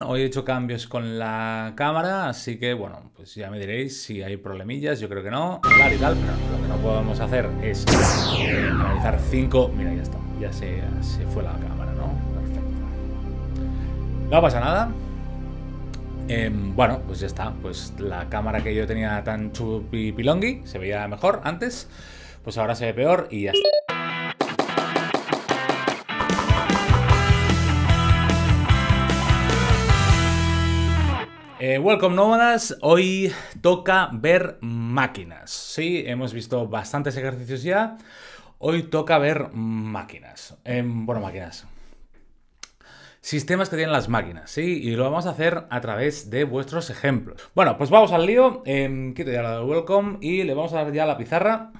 Hoy he hecho cambios con la cámara, así que bueno, pues ya me diréis si hay problemillas, yo creo que no, claro y tal, pero lo que no podemos hacer es analizar 5... Mira, ya está, ya se, se, fue la cámara, ¿no? Perfecto. No pasa nada. Em, bueno, pues ya está, pues la cámara que yo tenía tan chupi pilongi se veía mejor antes, pues ahora se ve peor y ya está. Eh, welcome nómadas, hoy toca ver máquinas. Sí, hemos visto bastantes ejercicios ya. Hoy toca ver máquinas. Em, bueno, máquinas. Sistemas que tienen las máquinas, ¿sí? Y lo vamos a hacer a través de vuestros ejemplos. Bueno, pues vamos al lío. Eh, quito ya la de welcome y le vamos a dar ya la pizarra.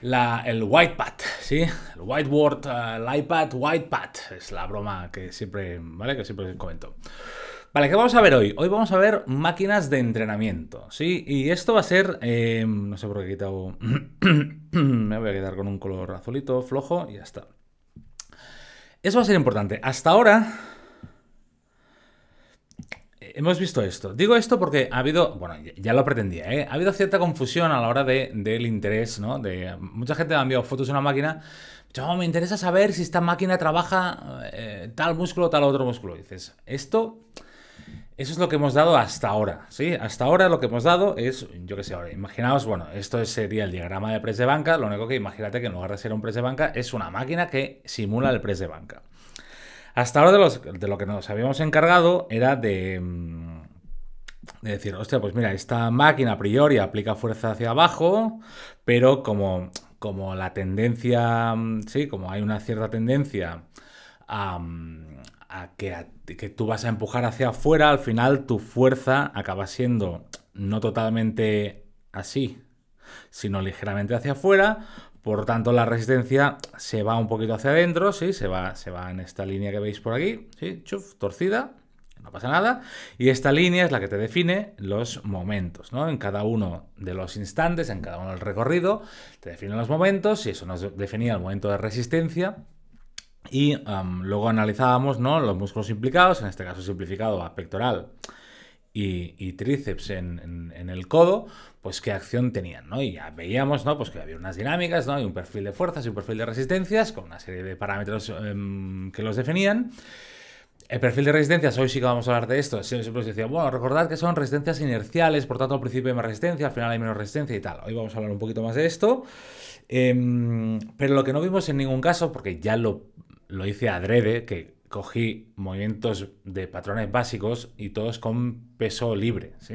el whitepad, ¿sí? El whiteboard, eh, el iPad, whitepad. Es la broma que siempre, ¿vale? Que siempre comento. Vale, ¿qué vamos a ver hoy? Hoy vamos a ver máquinas de entrenamiento, ¿sí? Y esto va a ser, eh, no sé por qué he quitado, me voy a quedar con un color azulito, flojo y ya está. Eso va a ser importante. Hasta ahora hemos visto esto. Digo esto porque ha habido, bueno, ya lo pretendía, ¿eh? ha habido cierta confusión a la hora del interés, ¿no? De, mucha gente me ha enviado fotos de una máquina. Oh, me interesa saber si esta máquina trabaja eh, tal músculo, o tal otro músculo. dices, esto eso es lo que hemos dado hasta ahora, ¿sí? Hasta ahora lo que hemos dado es, yo qué sé, ahora, imaginaos, bueno, esto sería el diagrama de press de banca, lo único que imagínate que en lugar de ser un press de banca, es una máquina que simula el press de banca. Hasta ahora de, lo que nos habíamos encargado era de, mm, de decir, hostia, pues mira, esta máquina a priori aplica fuerza hacia abajo, pero como, como la tendencia, mm, sí, como hay una cierta tendencia a... Mm, a que, tú vas a empujar hacia afuera, al final tu fuerza acaba siendo no totalmente así, sino ligeramente hacia afuera. Por tanto, la resistencia se va un poquito hacia adentro, ¿sí? Se va, se va en esta línea que veis por aquí, ¿sí? torcida, no pasa nada. Y esta línea es la que te define los momentos, ¿no? En cada uno de los instantes, en cada uno del recorrido, te definen los momentos, y eso nos definía el momento de resistencia, y luego analizábamos los músculos implicados, en este caso simplificado a pectoral y, tríceps en, el codo, pues qué acción tenían, ¿no? Y ya veíamos, Pues que había unas dinámicas, ¿no? Y un perfil de fuerzas y un perfil de resistencias con una serie de parámetros em, que los definían. El perfil de resistencias, hoy sí que vamos a hablar de esto. Siempre os pues, decía, bueno, recordad que son resistencias inerciales, por tanto al principio hay más resistencia, al final hay menos resistencia y tal. Hoy vamos a hablar un poquito más de esto. Em, pero lo que no vimos en ningún caso, porque ya lo lo hice adrede, que cogí movimientos de patrones básicos y todos con peso libre, ¿sí?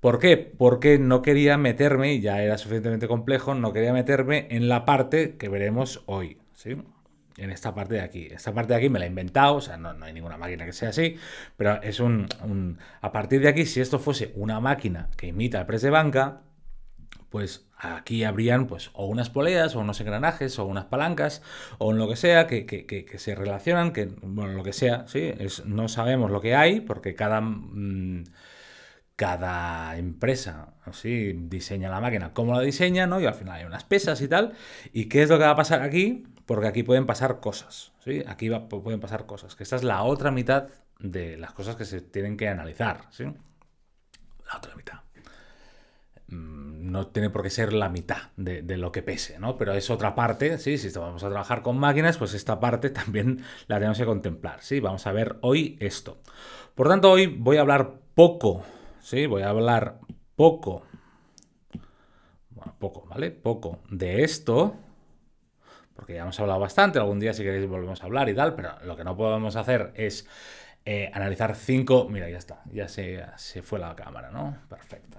¿Por qué? Porque no quería meterme, ya era suficientemente complejo, no quería meterme en la parte que veremos hoy, ¿sí? En esta parte de aquí. Esta parte de aquí me la he inventado, o sea, no, hay ninguna máquina que sea así, pero es un, un... A partir de aquí, si esto fuese una máquina que imita el press de banca, pues aquí habrían pues o unas poleas o unos engranajes o unas palancas o lo que sea que, se relacionan, que bueno, lo que sea, sí, es, no sabemos lo que hay porque cada... Mm, cada empresa diseña la máquina, como la diseña, ¿no? Y al final hay unas pesas y tal. ¿Y qué es lo que va a pasar aquí? Porque aquí pueden pasar cosas, ¿sí? Aquí pueden pasar cosas, que esta es la otra mitad de las cosas que se tienen que analizar, ¿sí? La otra mitad. Mm, no tiene por qué ser la mitad de, lo que pese, ¿no? Pero es otra parte, sí, si vamos a trabajar con máquinas, pues esta parte también la tenemos que contemplar, sí, vamos a ver hoy esto. Por tanto, hoy voy a hablar poco, sí, voy a hablar poco, bueno, poco, ¿vale? Poco de esto, porque ya hemos hablado bastante, algún día si queréis volvemos a hablar y tal, pero lo que no podemos hacer es... Eh, analizar cinco... Mira, ya está, ya se, se fue la cámara, ¿no? Perfecto.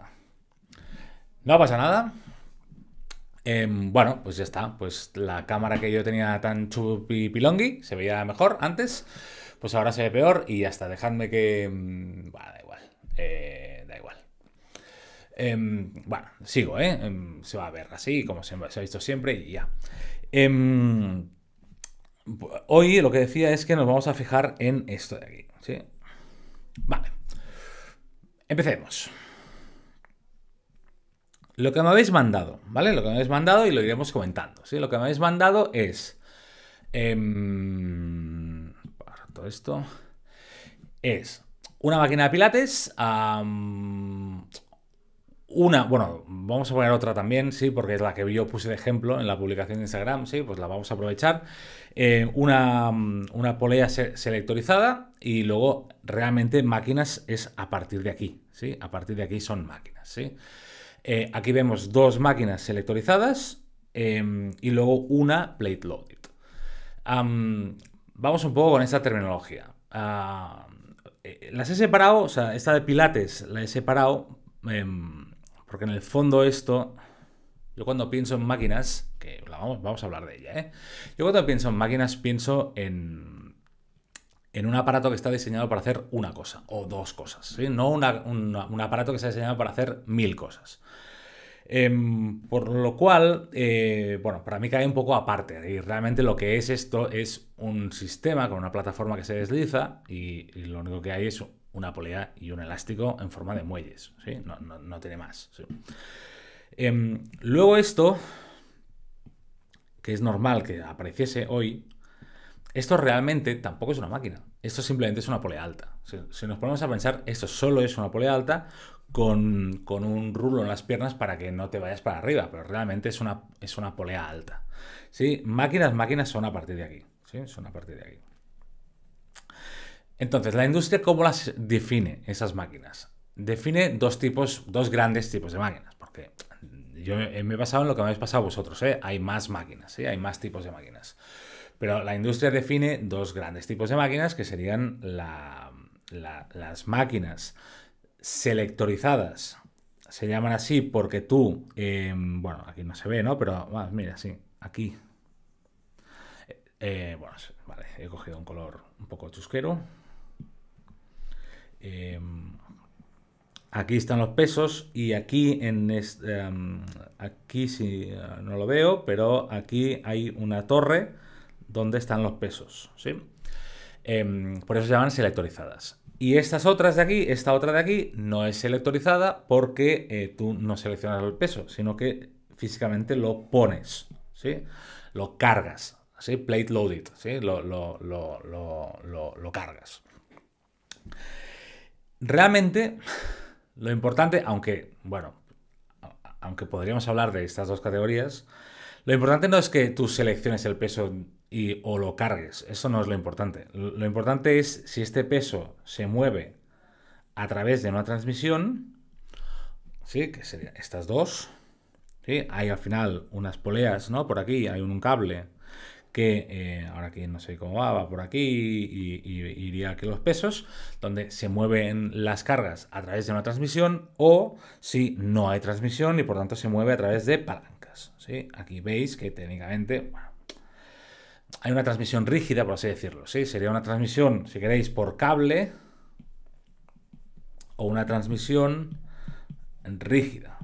No pasa nada. Em, bueno, pues ya está. Pues la cámara que yo tenía tan pilongi se veía mejor antes. Pues ahora se ve peor y hasta está. Dejadme que. Bueno, em, da igual. Eh, da igual. Em, bueno, sigo, ¿eh? Se va a ver así, como se, ha visto siempre y ya. hoy lo que decía es que nos vamos a fijar en esto de aquí. Vale. Empecemos. Lo que me habéis mandado, ¿vale? Lo que me habéis mandado y lo iremos comentando, ¿sí? Lo que me habéis mandado es... Em, todo esto... Es una máquina de pilates, una, bueno, vamos a poner otra también, sí, porque es la que yo puse de ejemplo en la publicación de Instagram, sí, pues la vamos a aprovechar. Eh, una, polea selectorizada y luego realmente máquinas es a partir de aquí, sí, a partir de aquí son máquinas, sí. Eh, aquí vemos dos máquinas selectorizadas em, y luego una plate loaded. vamos un poco con esta terminología. Eh, las he separado, o sea, esta de Pilates la he separado em, porque en el fondo esto, yo cuando pienso en máquinas, que vamos, a hablar de ella, ¿eh? Yo cuando pienso en máquinas pienso en, en un aparato que está diseñado para hacer una cosa o dos cosas, No un, un aparato que está diseñado para hacer mil cosas. Em, por lo cual, eh, bueno, para mí cae un poco aparte. Y realmente lo que es esto es un sistema con una plataforma que se desliza y, lo único que hay es una polea y un elástico en forma de muelles. ¿sí? No, tiene más. Em, luego esto, que es normal que apareciese hoy, esto realmente tampoco es una máquina. Esto simplemente es una polea alta. Si, si nos ponemos a pensar, esto solo es una polea alta con, un rulo en las piernas para que no te vayas para arriba, pero realmente es una, es una polea alta. ¿sí? Máquinas, máquinas son a partir de aquí. ¿sí? Son a partir de aquí. Entonces, la industria, ¿cómo las define esas máquinas? Define dos tipos, dos grandes tipos de máquinas, porque yo me he basado en lo que me habéis pasado vosotros, ¿eh? hay más máquinas, ¿sí? hay más tipos de máquinas. Pero la industria define dos grandes tipos de máquinas, que serían las máquinas selectorizadas. Se llaman así porque tú, em, bueno, aquí no se ve, ¿no? Pero ah, mira, sí, aquí. Eh, eh, bueno, he cogido un color un poco chusquero. Em, aquí están los pesos y aquí en este, aquí si sí, eh, no lo veo, pero aquí hay una torre donde están los pesos, ¿sí? por eso se llaman selectorizadas. Y estas otras de aquí, esta otra de aquí, no es selectorizada porque eh, tú no seleccionas el peso, sino que físicamente lo pones, ¿sí? Lo cargas, así Plate loaded, ¿sí? Lo, lo, lo cargas. Realmente, lo importante, aunque, bueno, aunque podríamos hablar de estas dos categorías, lo importante no es que tú selecciones el peso y, o lo cargues. Eso no es lo importante. Lo importante es si este peso se mueve a través de una transmisión, ¿sí? que serían estas dos. ¿sí? Hay al final unas poleas, ¿no? Por aquí hay un cable que eh, ahora aquí no sé cómo va, va por aquí y, iría aquí los pesos, donde se mueven las cargas a través de una transmisión o si no hay transmisión y por tanto se mueve a través de palancas. ¿sí? Aquí veis que técnicamente, bueno, hay una transmisión rígida, por así decirlo. ¿sí? Sería una transmisión, si queréis, por cable o una transmisión rígida.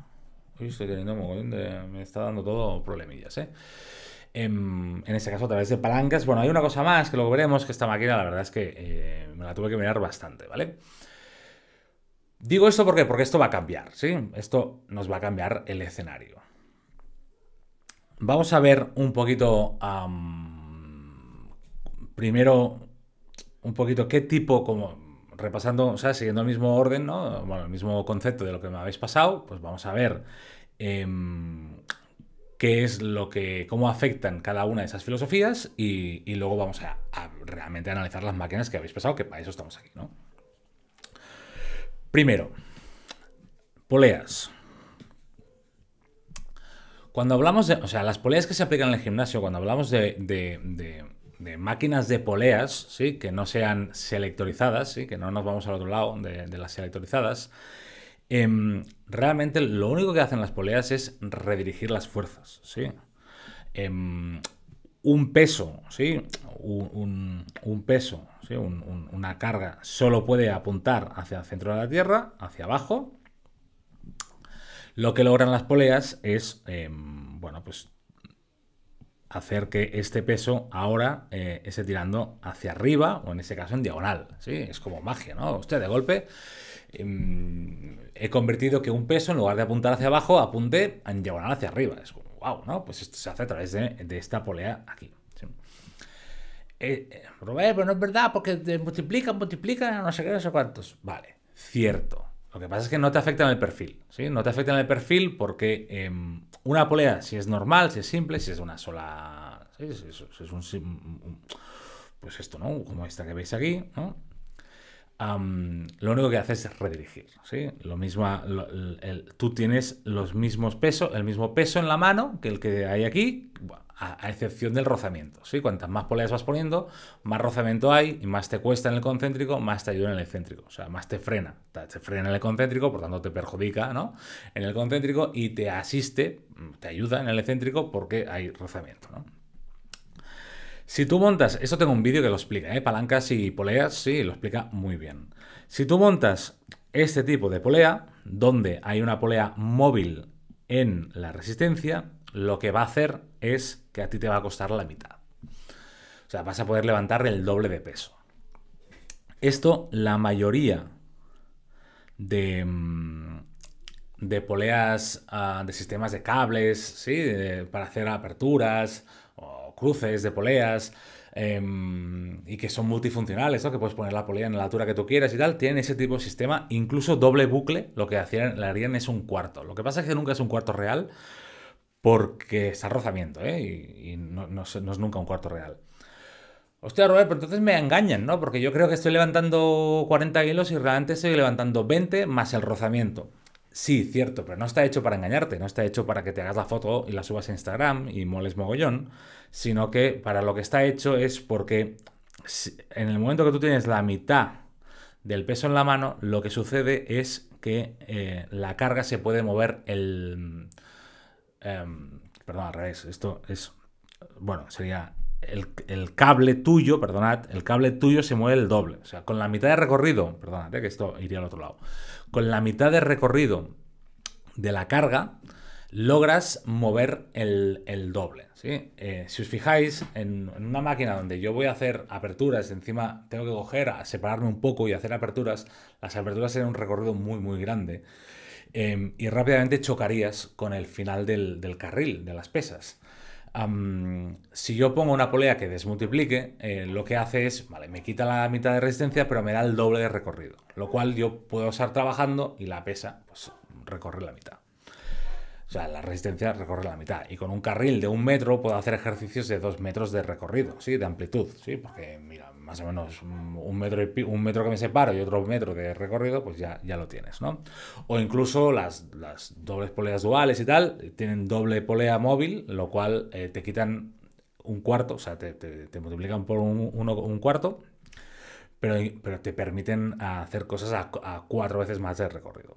Uy, estoy teniendo un Me está dando todo problemillas, ¿eh? Em, en, este caso a través de palancas. Bueno, hay una cosa más que luego veremos, que esta máquina la verdad es que eh, me la tuve que mirar bastante, ¿vale? Digo esto porque, porque esto va a cambiar, ¿sí? Esto nos va a cambiar el escenario. Vamos a ver un poquito primero, un poquito qué tipo, como repasando, o sea, siguiendo el mismo orden, ¿no? Bueno, el mismo concepto de lo que me habéis pasado, pues vamos a ver em, qué es lo que, cómo afectan cada una de esas filosofías y, luego vamos a, realmente analizar las máquinas que habéis pasado, que para eso estamos aquí, ¿no? Primero, poleas. Cuando hablamos de, o sea, las poleas que se aplican en el gimnasio, cuando hablamos de de máquinas de poleas, ¿sí? que no sean selectorizadas, ¿sí? que no nos vamos al otro lado de, las selectorizadas, em, realmente lo único que hacen las poleas es redirigir las fuerzas. ¿sí? Em, un peso, ¿sí? un, peso, una carga, solo puede apuntar hacia el centro de la Tierra, hacia abajo. Lo que logran las poleas es, em, bueno, pues hacer que este peso ahora eh, esté tirando hacia arriba o en ese caso en diagonal. ¿sí? Es como magia, ¿no? Usted de golpe em, he convertido que un peso en lugar de apuntar hacia abajo apunte en diagonal hacia arriba. Es como, wow, ¿no? Pues esto se hace a través de, esta polea aquí. Eh, eh, Robert, pero no es verdad porque te multiplica multiplican, no sé qué, no sé cuántos. Vale, cierto. Lo que pasa es que no te afecta en el perfil, ¿sí? No te afecta en el perfil porque em, una polea, si es normal, si es simple, si es una sola. Si es, un, pues esto, ¿no? Como esta que veis aquí, ¿no? lo único que haces es redirigir, ¿sí? Lo mismo, tú tienes los mismos pesos, el mismo peso en la mano que el que hay aquí, a, excepción del rozamiento, ¿sí? Cuantas más poleas vas poniendo, más rozamiento hay y más te cuesta en el concéntrico, más te ayuda en el excéntrico, o sea, más te frena, te, frena en el concéntrico, por tanto te perjudica, ¿no? En el concéntrico y te asiste, te ayuda en el excéntrico porque hay rozamiento, ¿no? Si tú montas, esto tengo un vídeo que lo explica, ¿eh? palancas y poleas, sí, lo explica muy bien. Si tú montas este tipo de polea, donde hay una polea móvil en la resistencia, lo que va a hacer es que a ti te va a costar la mitad. O sea, vas a poder levantar el doble de peso. Esto, la mayoría de, mm, poleas ah, de sistemas de cables, ¿sí? para hacer aperturas, cruces de poleas em, y que son multifuncionales, que puedes poner la polea en la altura que tú quieras y tal, tienen ese tipo de sistema, incluso doble bucle, lo que hacían, le harían es un cuarto. Lo que pasa es que nunca es un cuarto real porque está rozamiento ¿eh? y, no, es nunca un cuarto real. Hostia, Robert, pero entonces me engañan, ¿no? Porque yo creo que estoy levantando 40 kilos y realmente estoy levantando 20 más el rozamiento. Sí, cierto, pero no está hecho para engañarte, no está hecho para que te hagas la foto y la subas a Instagram y moles mogollón, sino que para lo que está hecho es porque en el momento que tú tienes la mitad del peso en la mano, lo que sucede es que eh, la carga se puede mover el... Em, perdón, al revés, esto es... Bueno, sería el, cable tuyo, perdonad, el cable tuyo se mueve el doble. O sea, con la mitad de recorrido, perdonad, eh, que esto iría al otro lado, con la mitad de recorrido de la carga, logras mover el, doble. Eh, si os fijáis, en, una máquina donde yo voy a hacer aperturas, encima tengo que coger, a separarme un poco y hacer aperturas, las aperturas serían un recorrido muy, muy grande. Eh, y rápidamente chocarías con el final del carril, de las pesas si yo pongo una polea que desmultiplique, eh, lo que hace es, vale, me quita la mitad de resistencia, pero me da el doble de recorrido. Lo cual yo puedo estar trabajando y la pesa, pues recorre la mitad. O sea, la resistencia recorre la mitad. Y con un carril de un metro puedo hacer ejercicios de dos metros de recorrido, ¿sí? De amplitud, ¿sí? Porque, mira, más o menos un metro, un que me separo y otro metro de recorrido, pues ya, ya lo tienes, O incluso las, dobles poleas duales y tal, tienen doble polea móvil, lo cual eh, te quitan un cuarto, o sea, te, multiplican por un, cuarto, pero, pero, te permiten hacer cosas a, cuatro veces más de recorrido.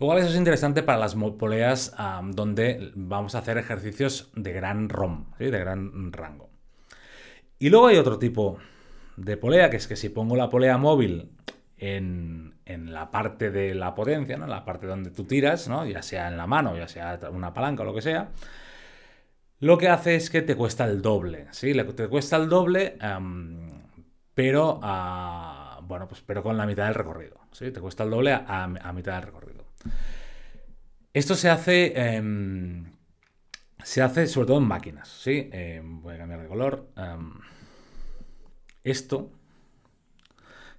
Igual eso es interesante para las poleas donde vamos a hacer ejercicios de gran ROM, de gran rango. Y luego hay otro tipo de polea, que es que si pongo la polea móvil en, la parte de la potencia, ¿no? en la parte donde tú tiras, ¿no? ya sea en la mano, ya sea una palanca o lo que sea, lo que hace es que te cuesta el doble, Te cuesta el doble, em, pero, ah, bueno, pues, pero con la mitad del recorrido, Te cuesta el doble a, mitad del recorrido. Esto se hace... Em, se hace sobre todo en máquinas, ¿sí? Eh, voy a cambiar de color. Em, esto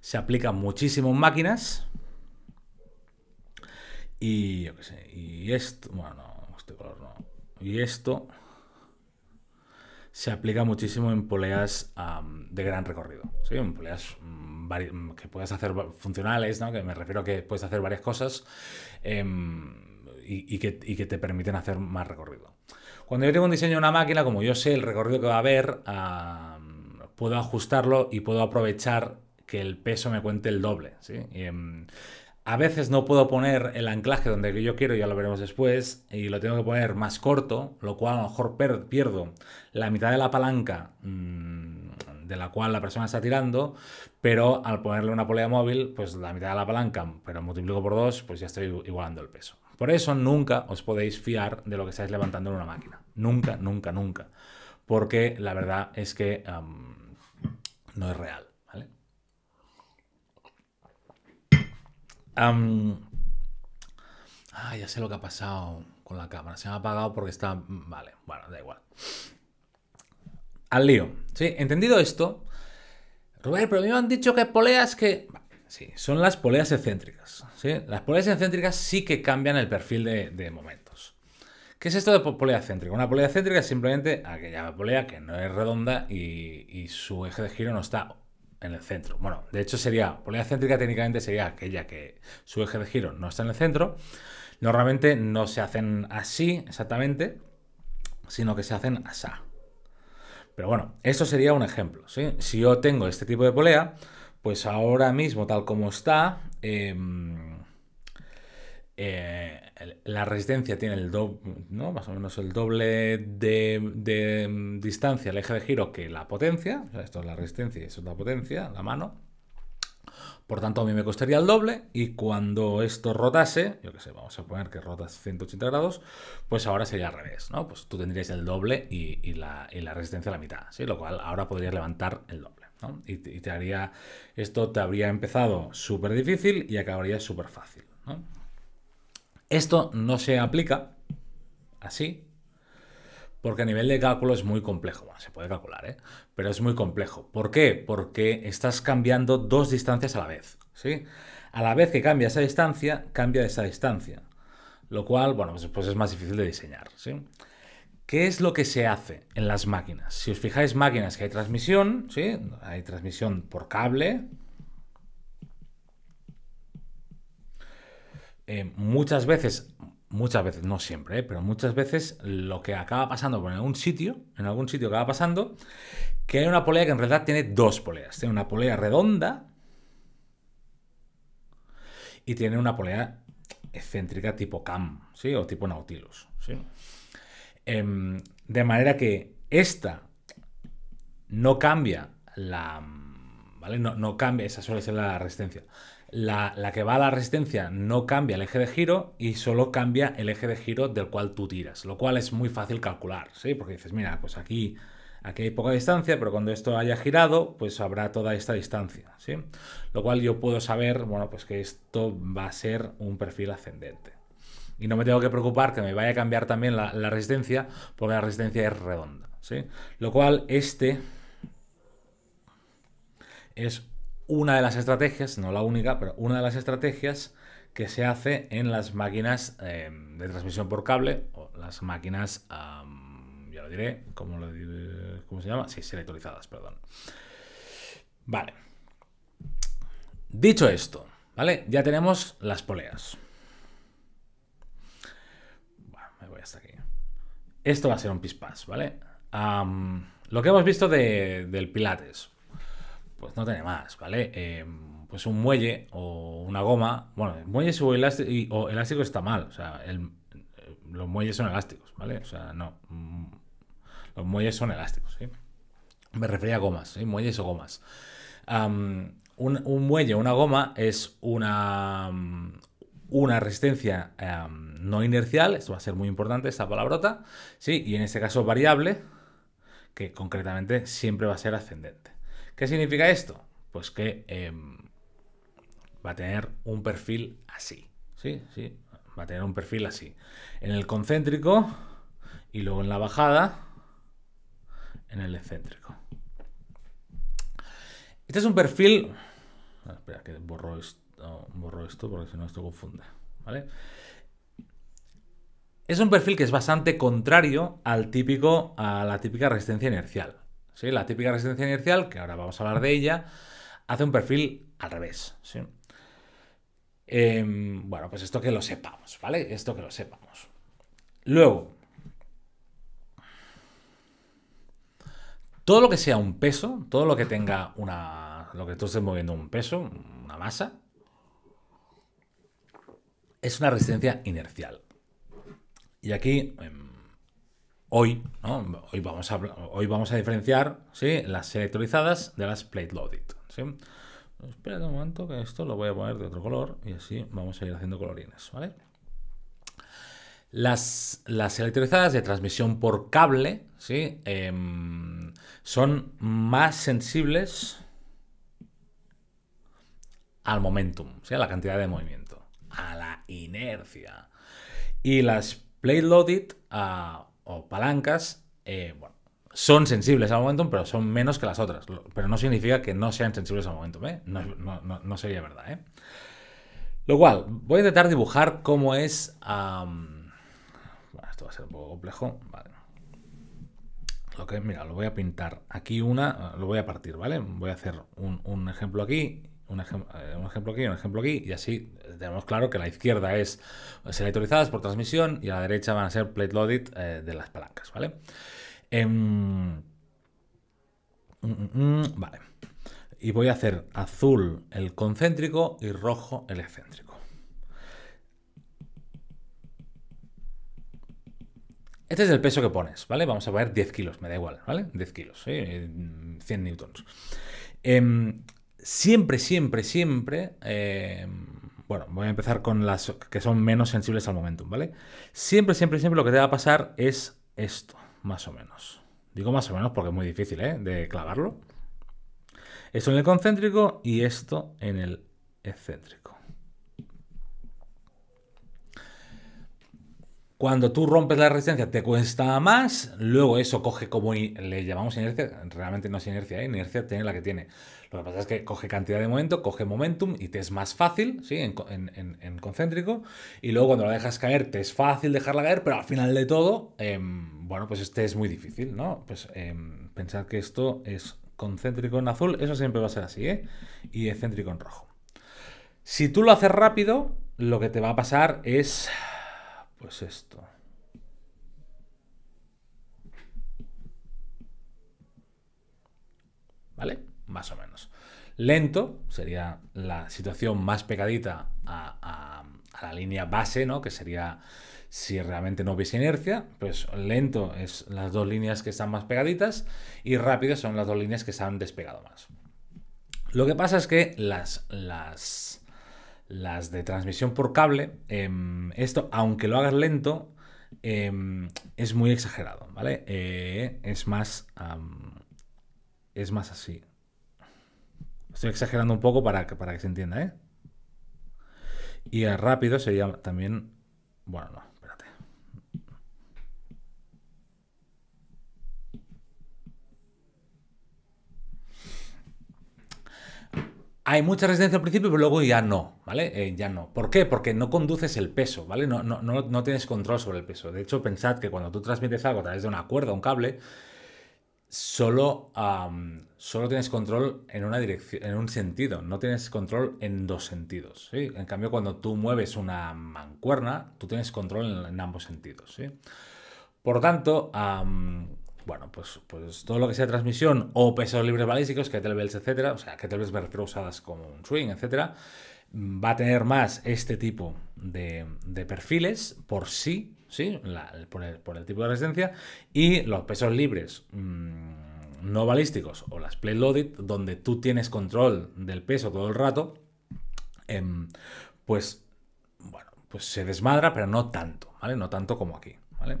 se aplica muchísimo en máquinas. Y yo qué sé, y esto, bueno, este color no. Y esto se aplica muchísimo en poleas de gran recorrido, ¿sí? En poleas mm, mm, que puedes hacer funcionales, ¿no? Que me refiero a que puedes hacer varias cosas em, y que te permiten hacer más recorrido. Cuando yo tengo un diseño de una máquina, como yo sé el recorrido que va a haber, ah, puedo ajustarlo y puedo aprovechar que el peso me cuente el doble. Em, a veces no puedo poner el anclaje donde yo quiero, ya lo veremos después, y lo tengo que poner más corto, lo cual a lo mejor pierdo la mitad de la palanca mm, de la cual la persona está tirando, pero al ponerle una polea móvil, pues la mitad de la palanca, pero multiplico por dos, pues ya estoy igualando el peso. Por eso nunca os podéis fiar de lo que estáis levantando en una máquina. Nunca, nunca, nunca. Porque la verdad es que no es real. ¿vale? ah, ya sé lo que ha pasado con la cámara. Se me ha apagado porque está... Mm, vale, bueno, da igual. Al lío. ¿Sí? Entendido esto. Robert, pero me han dicho que poleas que... Sí, son las poleas excéntricas. ¿sí? Las poleas excéntricas sí que cambian el perfil de momento. ¿Qué es esto de polea céntrica? Una polea céntrica es simplemente aquella polea que no es redonda y, su eje de giro no está en el centro. Bueno, de hecho sería, polea céntrica técnicamente sería aquella que su eje de giro no está en el centro. Normalmente no se hacen así exactamente, sino que se hacen así. Pero bueno, esto sería un ejemplo. Si yo tengo este tipo de polea, pues ahora mismo, tal como está, eh, eh, la resistencia tiene el doble, ¿no? más o menos el doble de, mm, distancia al eje de giro que la potencia. esto es la resistencia y eso es la potencia, la mano. Por tanto, a mí me costaría el doble y cuando esto rotase, yo que sé, vamos a poner que rotas 180 grados, pues ahora sería al revés, ¿no? Pues tú tendrías el doble y, la, resistencia a la mitad, ¿sí? Lo cual ahora podrías levantar el doble, Y, y te haría, esto te habría empezado súper difícil y acabaría súper fácil, ¿no? Esto no se aplica así, porque a nivel de cálculo es muy complejo. Bueno, se puede calcular, ¿eh? pero es muy complejo. ¿Por qué? Porque estás cambiando dos distancias a la vez. ¿sí? A la vez que cambia esa distancia, cambia esa distancia. Lo cual, bueno, pues, pues es más difícil de diseñar. ¿Qué es lo que se hace en las máquinas? Si os fijáis, máquinas que hay transmisión, ¿sí? hay transmisión por cable, Eh, muchas veces, muchas veces, no siempre, eh, pero muchas veces lo que acaba pasando en algún sitio, en algún sitio acaba pasando, que hay una polea que en realidad tiene dos poleas. Tiene una polea redonda y tiene una polea excéntrica tipo CAM, ¿sí? O tipo Nautilus, em, de manera que esta no cambia la... ¿Vale? No, no cambia, esa suele ser la resistencia la, que va a la resistencia no cambia el eje de giro y solo cambia el eje de giro del cual tú tiras, lo cual es muy fácil calcular, ¿sí? Porque dices, mira, pues aquí, aquí hay poca distancia, pero cuando esto haya girado, pues habrá toda esta distancia, ¿sí? Lo cual yo puedo saber, bueno, pues que esto va a ser un perfil ascendente. Y no me tengo que preocupar que me vaya a cambiar también la, resistencia, porque la resistencia es redonda, ¿sí? Lo cual este es una de las estrategias, no la única, pero una de las estrategias que se hace en las máquinas em, de transmisión por cable, o las máquinas, ya lo diré, ¿cómo, se llama? Sí, selectorizadas, perdón. Vale. Dicho esto, ¿vale? Ya tenemos las poleas. me voy hasta aquí. Esto va a ser un pispás, ¿vale? lo que hemos visto del Pilates, pues no tiene más, ¿vale? Em, pues un muelle o una goma, bueno, muelles o elástico, está mal, o sea, eh, los muelles son elásticos, ¿vale? O sea, no, mm, los muelles son elásticos, ¿sí? Me refería a gomas, ¿sí? Muelles o gomas. un, muelle o una goma es una, una resistencia no inercial, esto va a ser muy importante, esta palabrota, ¿sí? Y en este caso variable, que concretamente siempre va a ser ascendente. ¿Qué significa esto? Pues que em, va a tener un perfil así. Sí, sí, va a tener un perfil así. En el concéntrico y luego en la bajada, en el excéntrico. Este es un perfil... Ah, espera, que borro esto, borro esto porque si no esto confunde, Es un perfil que es bastante contrario al típico, a la típica resistencia inercial. ¿sí? La típica resistencia inercial, que ahora vamos a hablar de ella, hace un perfil al revés. Em, bueno, pues esto que lo sepamos, ¿vale? Esto que lo sepamos. Luego, todo lo que sea un peso, todo lo que tenga una. lo que tú estés moviendo un peso, una masa, es una resistencia inercial. Y aquí. Em, hoy, hoy, vamos a, hoy vamos a diferenciar ¿sí? las selectorizadas de las plate loaded. ¿sí? Pues Espera un momento que esto lo voy a poner de otro color y así vamos a ir haciendo colorines. Las, las de transmisión por cable ¿sí? Em, son más sensibles al momentum, a la cantidad de movimiento, a la inercia. Y las plate loaded, ah, o palancas, eh, bueno, son sensibles al momento pero son menos que las otras. Pero no significa que no sean sensibles al momento ¿eh? No, sería verdad, ¿eh? Lo cual, voy a intentar dibujar cómo es... esto va a ser un poco complejo. Lo que, mira, lo voy a pintar aquí una, lo voy a partir, ¿vale? Voy a hacer un, un ejemplo aquí un, eh, un, ejemplo aquí, un ejemplo aquí, y así tenemos claro que la izquierda es selectorizadas por transmisión y a la derecha van a ser plate loaded eh, de las palancas, ¿vale? Em, mm, mm, mm, vale. Y voy a hacer azul el concéntrico y rojo el excéntrico. Este es el peso que pones, ¿vale? Vamos a poner 10 kilos, me da igual, ¿vale? 10 kilos, ¿sí? ¿eh? 100 newtons. Em, siempre, siempre, siempre... Eh, bueno, voy a empezar con las que son menos sensibles al momentum, ¿vale? Siempre, siempre, siempre lo que te va a pasar es esto, más o menos. Digo más o menos porque es muy difícil, ¿eh? De clavarlo. Esto en el concéntrico y esto en el excéntrico. Cuando tú rompes la resistencia te cuesta más, luego eso coge como le llamamos inercia, realmente no es inercia, ¿eh? inercia tiene la que tiene. Lo que pasa es que coge cantidad de momento, coge momentum y te es más fácil, ¿sí? En, concéntrico, y luego cuando la dejas caer te es fácil dejarla caer, pero al final de todo, em, bueno, pues este es muy difícil, ¿no? Pues em, pensar que esto es concéntrico en azul, eso siempre va a ser así, ¿eh? Y excéntrico en rojo. Si tú lo haces rápido, lo que te va a pasar es pues esto. ¿Vale? Más o menos. Lento sería la situación más pegadita a, la línea base, ¿no? Que sería si realmente no hubiese inercia, pues lento es las dos líneas que están más pegaditas y rápido son las dos líneas que se han despegado más. Lo que pasa es que las, las, las de transmisión por cable, em, esto, aunque lo hagas lento, em, es muy exagerado, ¿vale? Eh, es más. es más así. Estoy exagerando un poco para que, para que se entienda, ¿eh? Y rápido sería también. Bueno, no. hay mucha resistencia al principio, pero luego ya no, ¿vale? Eh, ya no. ¿Por qué? Porque no conduces el peso, ¿vale? No, no, tienes control sobre el peso. De hecho, pensad que cuando tú transmites algo a través de una cuerda, un cable, solo, solo tienes control en una dirección, en un sentido, no tienes control en dos sentidos, En cambio, cuando tú mueves una mancuerna, tú tienes control en, ambos sentidos, Por tanto, bueno, pues, pues, todo lo que sea transmisión o pesos libres balísticos, que kettlebells, etcétera, o sea, kettlebells me usadas como un swing, etcétera, mm, va a tener más este tipo de, perfiles por sí, ¿sí? por, el, tipo de resistencia, y los pesos libres mm, no balísticos o las play loaded, donde tú tienes control del peso todo el rato, em, pues, bueno, pues se desmadra, pero no tanto, ¿vale? No tanto como aquí, ¿vale?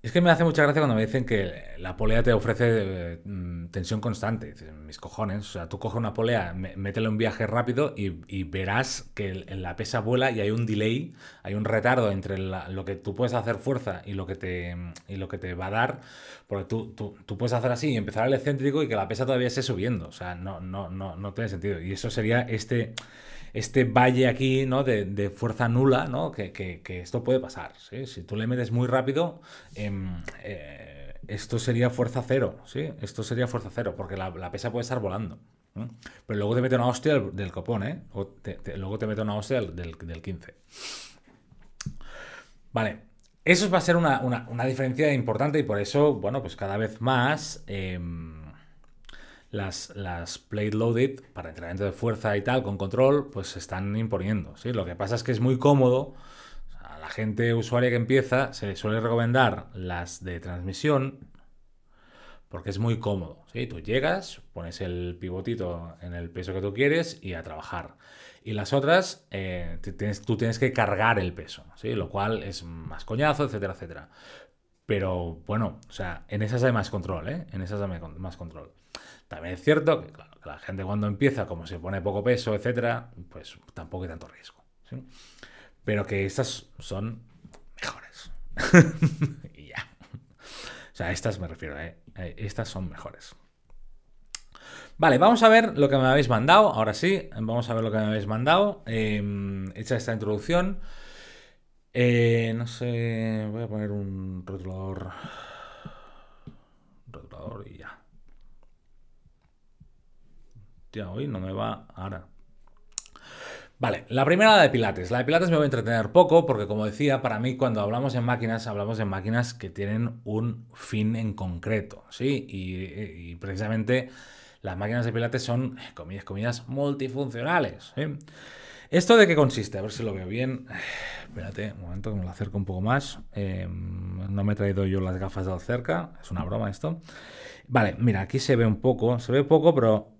Es que me hace mucha gracia cuando me dicen que la polea te ofrece eh, mm, tensión constante. Mis cojones, o sea, tú coges una polea, métele un viaje rápido y, verás que la pesa vuela y hay un delay, hay un retardo entre lo que tú puedes hacer fuerza y lo que te, y lo que te va a dar, porque tú, tú, tú puedes hacer así y empezar el excéntrico y que la pesa todavía esté subiendo. O sea, no, no, no, no tiene sentido. Y eso sería este este valle aquí, ¿no? De, fuerza nula, ¿no? Que, esto puede pasar, Si tú le metes muy rápido, em, eh, esto sería fuerza cero, ¿sí? Esto sería fuerza cero, porque la, pesa puede estar volando. Pero luego te mete una hostia del, copón, ¿eh? O te, luego te mete una hostia del, del, 15. Vale, eso va a ser una, diferencia importante y por eso, bueno, pues cada vez más em, las, plate loaded para entrenamiento de fuerza y tal, con control, pues se están imponiendo. ¿sí? Lo que pasa es que es muy cómodo. a la gente usuaria que empieza se le suele recomendar las de transmisión porque es muy cómodo. ¿sí? Tú llegas, pones el pivotito en el peso que tú quieres y a trabajar. Y las otras, eh, tú tienes que cargar el peso, ¿sí? lo cual es más coñazo, etcétera, etcétera. Pero bueno, o sea, en esas hay más control, ¿eh? En esas hay más control. También es cierto que, la gente cuando empieza, como se pone poco peso, etcétera, pues tampoco hay tanto riesgo. Pero que estas son mejores. y ya. O sea, estas me refiero, ¿eh? ¿eh? Estas son mejores. Vale, vamos a ver lo que me habéis mandado. Ahora sí, vamos a ver lo que me habéis mandado. Em, hecha esta introducción. Eh, no sé, voy a poner un rotulador. Rotulador y ya. Hostia, hoy no me va ahora. Vale, la primera la de Pilates. La de Pilates me voy a entretener poco porque, como decía, para mí cuando hablamos en máquinas, hablamos en máquinas que tienen un fin en concreto, ¿sí? Y, precisamente las máquinas de Pilates son, comillas, comillas, multifuncionales, ¿Esto de qué consiste? A ver si lo veo bien. Espérate, un momento que me lo acerco un poco más. Em, no me he traído yo las gafas de cerca. Es una broma esto. Vale, mira, aquí se ve un poco. Se ve poco, pero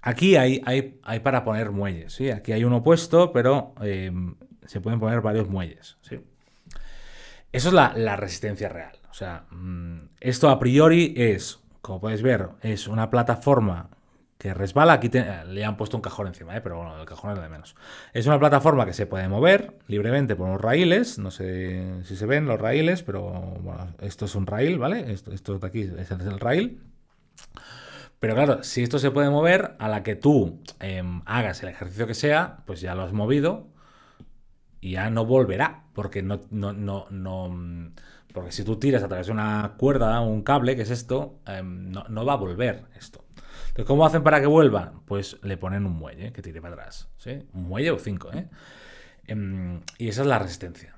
Aquí hay, para poner muelles, ¿sí? Aquí hay uno puesto, pero em, se pueden poner varios muelles, ¿sí? Eso es la, resistencia real. O sea, mm, esto a priori es, como podéis ver, es una plataforma que resbala. Aquí le han puesto un cajón encima, ¿eh? pero bueno, el cajón es lo de menos. Es una plataforma que se puede mover libremente por unos raíles. No sé si se ven los raíles, pero bueno, esto es un rail, ¿vale? Esto, esto de aquí es el rail. Pero claro, si esto se puede mover, a la que tú em, hagas el ejercicio que sea, pues ya lo has movido y ya no volverá, porque no, no, no, no mm, porque si tú tiras a través de una cuerda, un cable, que es esto, em, no, va a volver esto. Entonces, ¿cómo hacen para que vuelva? Pues le ponen un muelle que tire para atrás, ¿sí? Un muelle o cinco, ¿eh? Em, y esa es la resistencia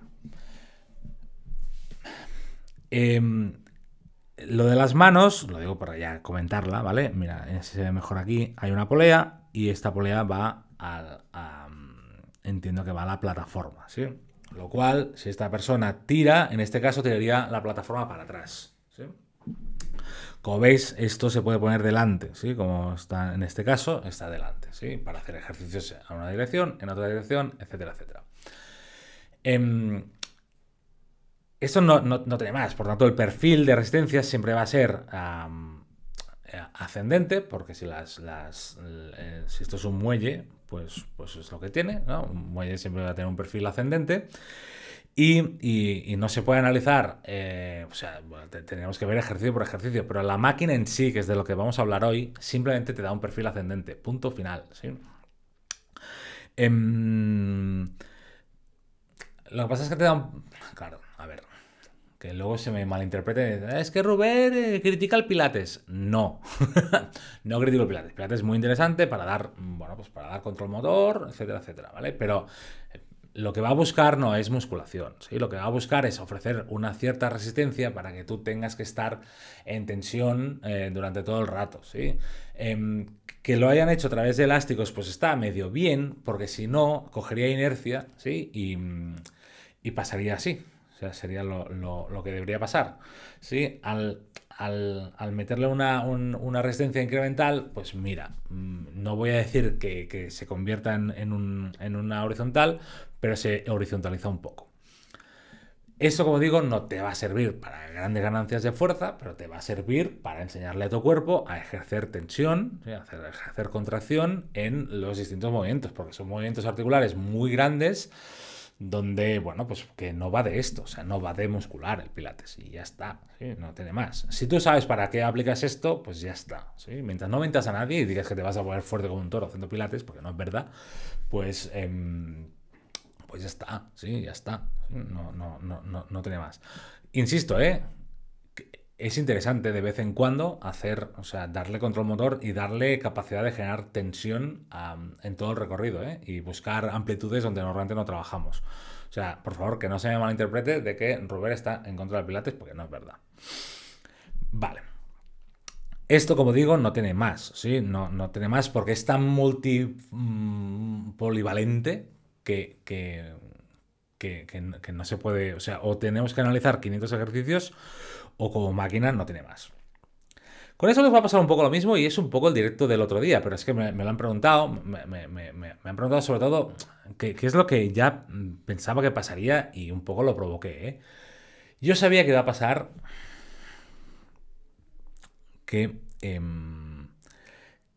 lo de las manos, lo digo para ya comentarla, ¿vale? Mira, eh, si se mejor aquí, hay una polea y esta polea va a, mm, entiendo que va a la plataforma, ¿sí? Lo cual, si esta persona tira, en este caso tiraría la plataforma para atrás, ¿sí? Como veis, esto se puede poner delante, ¿sí? Como está en este caso, está delante, ¿sí? Para hacer ejercicios a una dirección, en otra dirección, etcétera, etcétera. Em, esto no, tiene más, por tanto el perfil de resistencia siempre va a ser eh, ascendente, porque si, las, eh, si esto es un muelle, pues, pues es lo que tiene, ¿no? Un muelle siempre va a tener un perfil ascendente. Y, no se puede analizar, eh, o sea, tenemos que ver ejercicio por ejercicio, pero la máquina en sí, que es de lo que vamos a hablar hoy, simplemente te da un perfil ascendente, punto final. ¿sí? Em, lo que pasa es que te da un... Claro, que luego se me malinterprete. Es que Rubén eh, critica el Pilates. No, no critico el Pilates. Pilates es muy interesante para dar, bueno, pues para dar control motor, etcétera, etcétera, ¿vale? Pero eh, lo que va a buscar no es musculación, ¿sí? Lo que va a buscar es ofrecer una cierta resistencia para que tú tengas que estar en tensión eh, durante todo el rato, ¿sí? Em, que lo hayan hecho a través de elásticos, pues está medio bien, porque si no, cogería inercia, ¿sí? y pasaría así, sería lo, que debería pasar. ¿sí? Al, meterle una, resistencia incremental, pues mira, mm, no voy a decir que, se convierta en, una horizontal, pero se horizontaliza un poco. Eso, como digo, no te va a servir para grandes ganancias de fuerza, pero te va a servir para enseñarle a tu cuerpo a ejercer tensión, hacer, a ejercer contracción en los distintos movimientos, porque son movimientos articulares muy grandes donde, bueno, pues que no va de esto, o sea, no va de muscular el pilates y ya está, no tiene más. Si tú sabes para qué aplicas esto, pues ya está, Mientras no mentas a nadie y digas que te vas a poner fuerte como un toro haciendo pilates, porque no es verdad, pues, em, pues ya está, sí, ya está, no, no, no, no, no tiene más. Insisto, ¿eh? es interesante de vez en cuando hacer, o sea, darle control motor y darle capacidad de generar tensión en todo el recorrido ¿eh? y buscar amplitudes donde normalmente no trabajamos. O sea, por favor, que no se me malinterprete de que Robert está en contra de Pilates porque no es verdad. Vale. Esto, como digo, no tiene más, ¿sí? No, no tiene más porque es tan multi, mm, polivalente que, que no se puede... O sea, o tenemos que analizar 500 ejercicios o como máquina no tiene más. Con eso les va a pasar un poco lo mismo y es un poco el directo del otro día, pero es que me, lo han preguntado, me, han preguntado sobre todo qué, es lo que ya pensaba que pasaría y un poco lo provoqué. ¿eh? Yo sabía que iba a pasar que, em,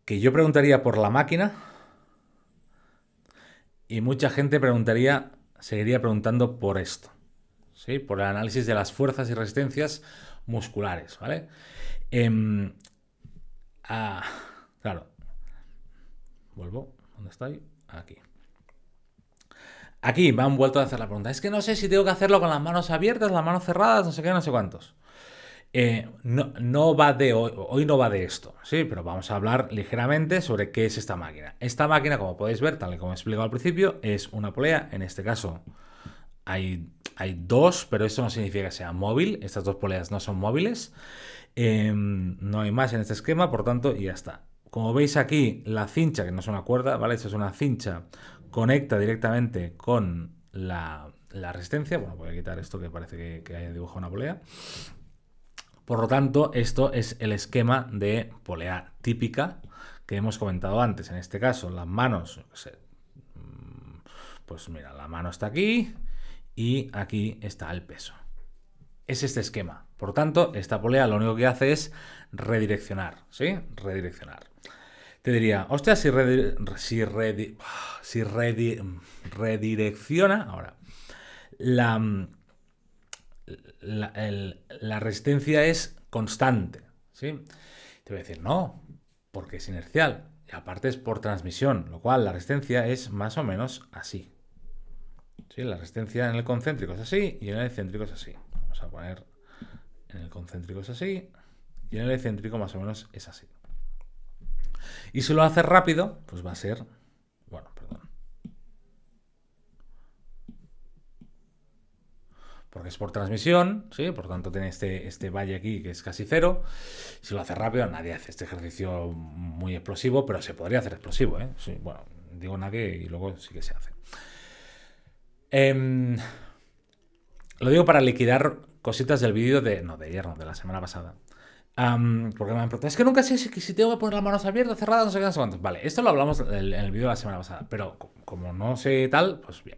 que yo preguntaría por la máquina y mucha gente preguntaría, seguiría preguntando por esto, ¿sí? por el análisis de las fuerzas y resistencias musculares, ¿vale? Em, ah, claro. Vuelvo. ¿Dónde estoy? Aquí. Aquí me han vuelto a hacer la pregunta. Es que no sé si tengo que hacerlo con las manos abiertas, las manos cerradas, no sé qué, no sé cuántos. Eh, no, no, va de hoy, hoy no va de esto, sí, pero vamos a hablar ligeramente sobre qué es esta máquina. Esta máquina, como podéis ver, tal y como he explicado al principio, es una polea, en este caso hay, dos, pero eso no significa que sea móvil. Estas dos poleas no son móviles. Em, no hay más en este esquema, por tanto, y ya está. Como veis aquí, la cincha, que no es una cuerda, ¿vale? Esta es una cincha, conecta directamente con la, resistencia. Bueno, voy a quitar esto que parece que, que haya dibujado una polea. Por lo tanto, esto es el esquema de polea típica que hemos comentado antes. En este caso, las manos, mm, pues mira, la mano está aquí, y aquí está el peso. Es este esquema. Por tanto, esta polea lo único que hace es redireccionar, Redireccionar. Te diría, hostia, si, si, redirecciona, ahora, la, la, resistencia es constante, ¿sí? Te voy a decir, no, porque es inercial. Y aparte es por transmisión, lo cual la resistencia es más o menos así. ¿Sí? La resistencia en el concéntrico es así y en el excéntrico es así. Vamos a poner en el concéntrico es así y en el excéntrico más o menos es así. Y si lo hace rápido, pues va a ser... Bueno, perdón. Porque es por transmisión, ¿sí? Por tanto tiene este, este valle aquí que es casi cero. Si lo hace rápido, nadie hace este ejercicio muy explosivo, pero se podría hacer explosivo, ¿eh? bueno, digo nadie y luego sí que se hace. Em, lo digo para liquidar cositas del vídeo de. No, de ayer, no, de la semana pasada. porque me han preguntado, es que nunca sé si, tengo que poner las manos abiertas, cerradas, no sé qué, no Vale, esto lo hablamos en el, vídeo de la semana pasada, pero como no sé tal, pues bien.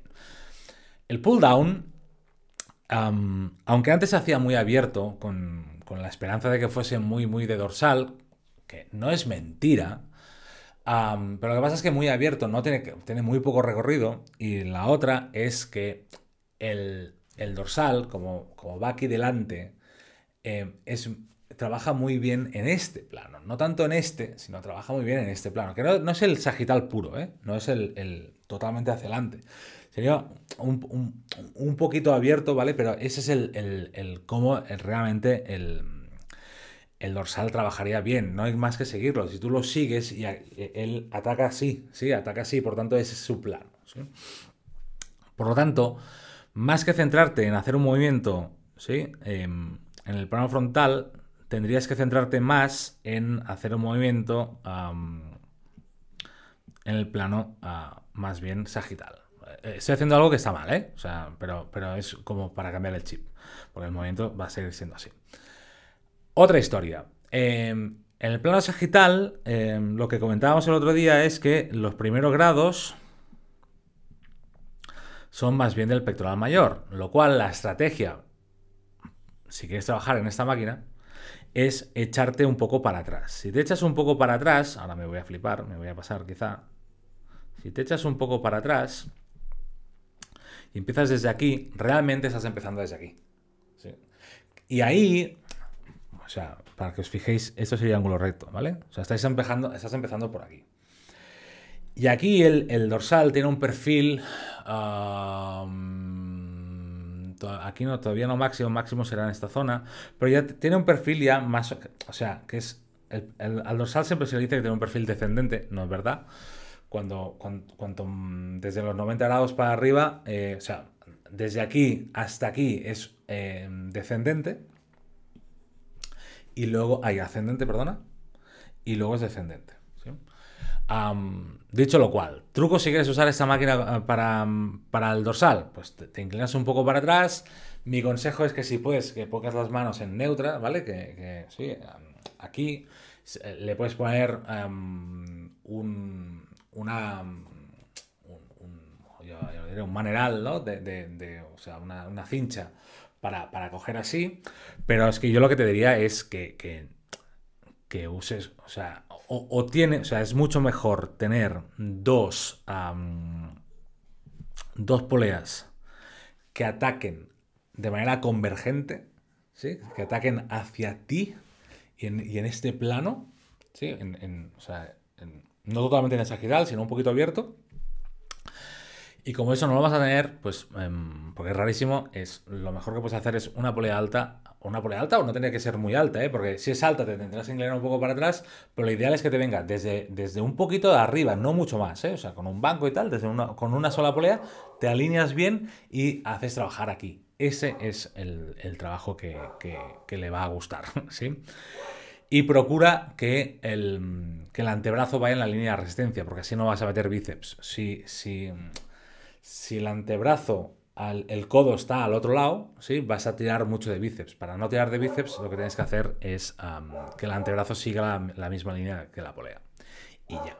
El pull down, aunque antes se hacía muy abierto, con, con la esperanza de que fuese muy, muy de dorsal, que no es mentira, pero lo que pasa es que muy abierto, ¿no? Tiene, muy poco recorrido. Y la otra es que el, dorsal, como, como, va aquí delante, em, es, trabaja muy bien en este plano. No tanto en este, sino trabaja muy bien en este plano. Que no, es el sagital puro, ¿eh? No es el, totalmente hacia adelante. Sería un, poquito abierto, ¿vale? Pero ese es el, el cómo realmente el el dorsal trabajaría bien, no hay más que seguirlo. Si tú lo sigues y e, él ataca así, sí, ataca así, por tanto ese es su plano. Por lo tanto, más que centrarte en hacer un movimiento ¿sí? Em, en el plano frontal, tendrías que centrarte más en hacer un movimiento en el plano ah, más bien sagital. Eh, estoy haciendo algo que está mal, ¿eh? pero, pero es como para cambiar el chip, porque el movimiento va a seguir siendo así. Otra historia. Em, en el plano sagital, em, lo que comentábamos el otro día es que los primeros grados son más bien del pectoral mayor, lo cual la estrategia, si quieres trabajar en esta máquina, es echarte un poco para atrás. Si te echas un poco para atrás, ahora me voy a flipar, me voy a pasar quizá, si te echas un poco para atrás y empiezas desde aquí, realmente estás empezando desde aquí. Y ahí o sea, para que os fijéis, esto sería ángulo recto, ¿vale? O sea, estáis empezando, estás empezando por aquí. Y aquí el, dorsal tiene un perfil... aquí no, todavía no máximo, máximo será en esta zona, pero ya tiene un perfil ya más... O sea, que es... El, al dorsal siempre se le dice que tiene un perfil descendente, no es verdad. Cuando, cuando, mm, desde los 90 grados para arriba, eh, o sea, desde aquí hasta aquí es eh, descendente, y luego, hay ascendente, perdona, y luego es descendente. dicho lo cual, truco si quieres usar esta máquina eh, para, mm, para el dorsal, pues te, inclinas un poco para atrás. Mi consejo es que si puedes, que pongas las manos en neutra, ¿vale? Que, sí, aquí eh, le puedes poner un, una, un, maneral, ¿no? De, de, de, o sea, una, una cincha para, coger así. Pero es que yo lo que te diría es que, que, uses, o sea, o, tiene, o sea, es mucho mejor tener dos, dos poleas que ataquen de manera convergente, ¿sí? que ataquen hacia ti y en, este plano, ¿sí? en, no totalmente en esa giral sino un poquito abierto, y como eso no lo vas a tener, pues, em, porque es rarísimo, es, lo mejor que puedes hacer es una polea alta, una polea alta o no tendría que ser muy alta, ¿eh? porque si es alta te tendrás que inclinar un poco para atrás, pero lo ideal es que te venga desde, desde un poquito de arriba, no mucho más, ¿eh? o sea, con un banco y tal, desde una, con una sola polea, te alineas bien y haces trabajar aquí. Ese es el, trabajo que, le va a gustar, ¿sí? y procura que el, antebrazo vaya en la línea de resistencia, porque así no vas a meter bíceps. Si, si, si el antebrazo, el codo está al otro lado, ¿sí? vas a tirar mucho de bíceps. Para no tirar de bíceps, lo que tienes que hacer es que el antebrazo siga la, misma línea que la polea. Y ya.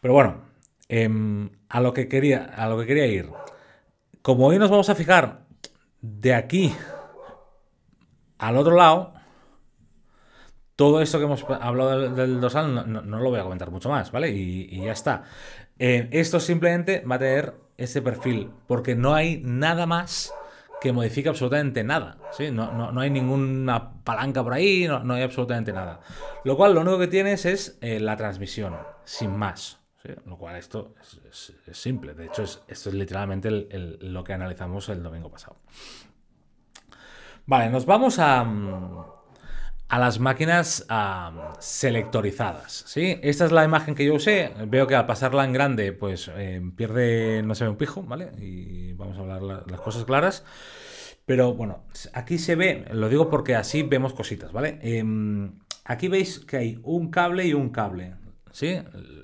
Pero bueno, em, a, lo que quería, a lo que quería ir. Como hoy nos vamos a fijar de aquí al otro lado, todo esto que hemos hablado del, dorsal no, lo voy a comentar mucho más, ¿vale? y ya está. Eh, esto simplemente va a tener ese perfil, porque no hay nada más que modifique absolutamente nada. ¿sí? No, hay ninguna palanca por ahí, no, hay absolutamente nada. Lo cual lo único que tienes es eh, la transmisión, sin más. Lo cual esto es, simple. De hecho, esto es literalmente lo que analizamos el domingo pasado. Vale, nos vamos a mm, a las máquinas selectorizadas, ¿sí? Esta es la imagen que yo usé. Veo que al pasarla en grande, pues em, pierde, no se ve un pijo, ¿vale? Y vamos a hablar las cosas claras. Pero bueno, aquí se ve, lo digo porque así vemos cositas, ¿vale? Em, aquí veis que hay un cable y un cable, ¿sí?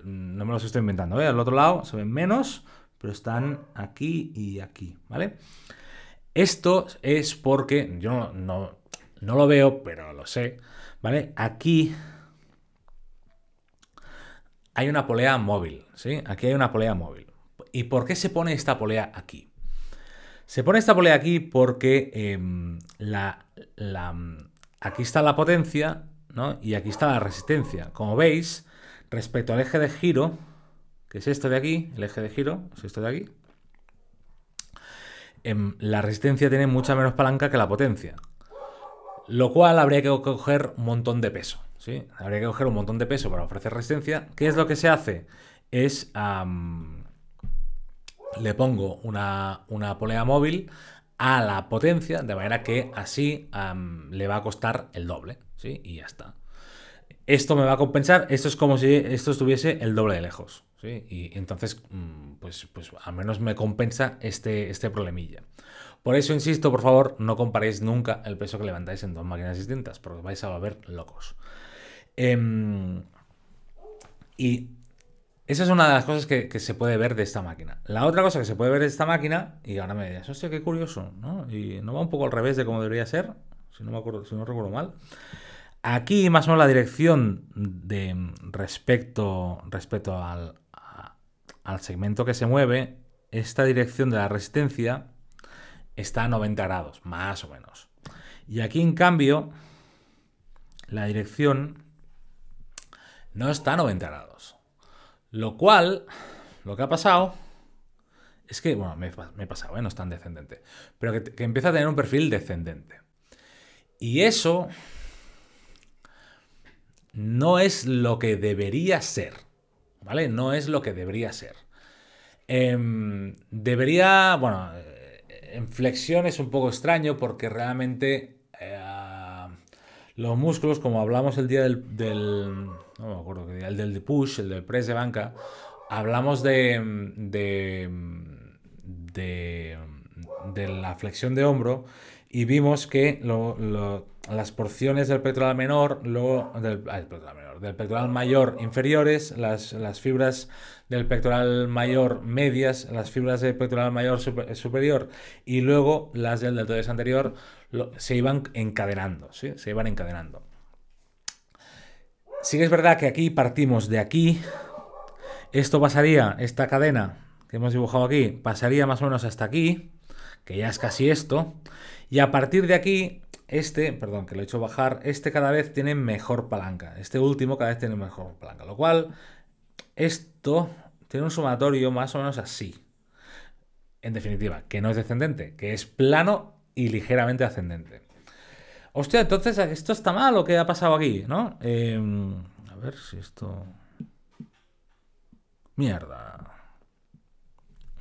No me los estoy inventando, ¿eh? Al otro lado se ven menos, pero están aquí y aquí, ¿vale? Esto es porque yo no no lo veo, pero lo sé. ¿Vale? Aquí hay una polea móvil, ¿sí? Aquí hay una polea móvil. ¿Y por qué se pone esta polea aquí? Se pone esta polea aquí porque em, aquí está la potencia ¿no? y aquí está la resistencia. Como veis, respecto al eje de giro, que es esto de aquí, el eje de giro, es esto de aquí, em, la resistencia tiene mucha menos palanca que la potencia. Lo cual habría que coger un montón de peso. ¿sí? Habría que coger un montón de peso para ofrecer resistencia. ¿Qué es lo que se hace? Es. le pongo una, polea móvil a la potencia, de manera que así le va a costar el doble, ¿sí? Y ya está esto me va a compensar, esto es como si esto estuviese el doble de lejos. Y entonces, mm, pues, pues al menos me compensa este, este problemilla. Por eso insisto, por favor, no comparéis nunca el peso que levantáis en dos máquinas distintas, porque vais a ver locos. Em, y esa es una de las cosas que, se puede ver de esta máquina. La otra cosa que se puede ver de esta máquina, y ahora me dirás, hostia, qué curioso, ¿no? Y no va un poco al revés de cómo debería ser, si no, si no recuerdo mal. Aquí más o menos la dirección de respecto, respecto al, al segmento que se mueve, esta dirección de la resistencia está a 90 grados, más o menos. Y aquí en cambio, la dirección no está a 90 grados. Lo cual, lo que ha pasado es que, bueno, me, he pasado, ¿eh? no es tan descendente, pero que empieza a tener un perfil descendente. Y eso no es lo que debería ser, ¿vale? No es lo que debería ser. Em, debería, bueno, eh, en flexión es un poco extraño porque realmente eh, los músculos, como hablamos el día del, del no me acuerdo qué día, el del push, el del press de banca, hablamos de, de, de, de la flexión de hombro y vimos que lo, las porciones del pectoral menor, luego del, ah, pectoral mayor inferiores, las, fibras del pectoral mayor medias, las fibras del pectoral mayor superior y luego las del deltoides anterior se iban encadenando, ¿sí? se iban encadenando. Sí es verdad que aquí partimos de aquí, esto pasaría, esta cadena que hemos dibujado aquí, pasaría más o menos hasta aquí, que ya es casi esto, y a partir de aquí este, perdón, que lo he hecho bajar, este cada vez tiene mejor palanca. Este último cada vez tiene mejor palanca. Lo cual, esto tiene un sumatorio más o menos así. En definitiva, que no es descendente, que es plano y ligeramente ascendente. Hostia, entonces, ¿esto está mal o qué ha pasado aquí? ¿No? Em, a ver si esto... Mierda.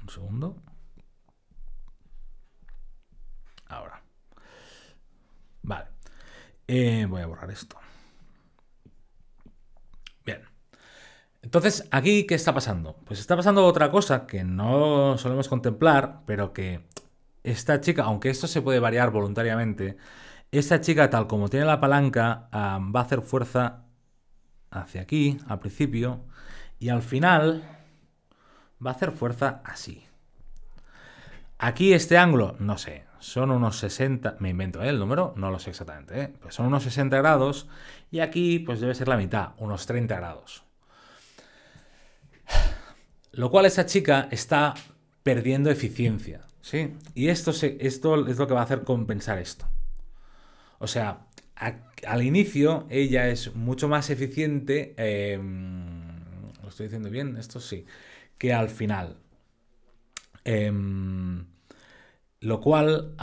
Un segundo. Eh, voy a borrar esto. Bien. Entonces, aquí, ¿qué está pasando? Pues está pasando otra cosa que no solemos contemplar, pero que esta chica, aunque esto se puede variar voluntariamente, esta chica, tal como tiene la palanca, va a hacer fuerza hacia aquí, al principio, y al final va a hacer fuerza así. Aquí este ángulo, no sé, son unos 60, me invento ¿eh? el número, no lo sé exactamente, ¿eh? pues son unos 60 grados y aquí pues debe ser la mitad, unos 30 grados. Lo cual esa chica está perdiendo eficiencia, ¿sí? Y esto, esto es lo que va a hacer compensar esto. O sea, al inicio ella es mucho más eficiente, em, lo estoy diciendo bien, esto sí, que al final. Em, lo cual,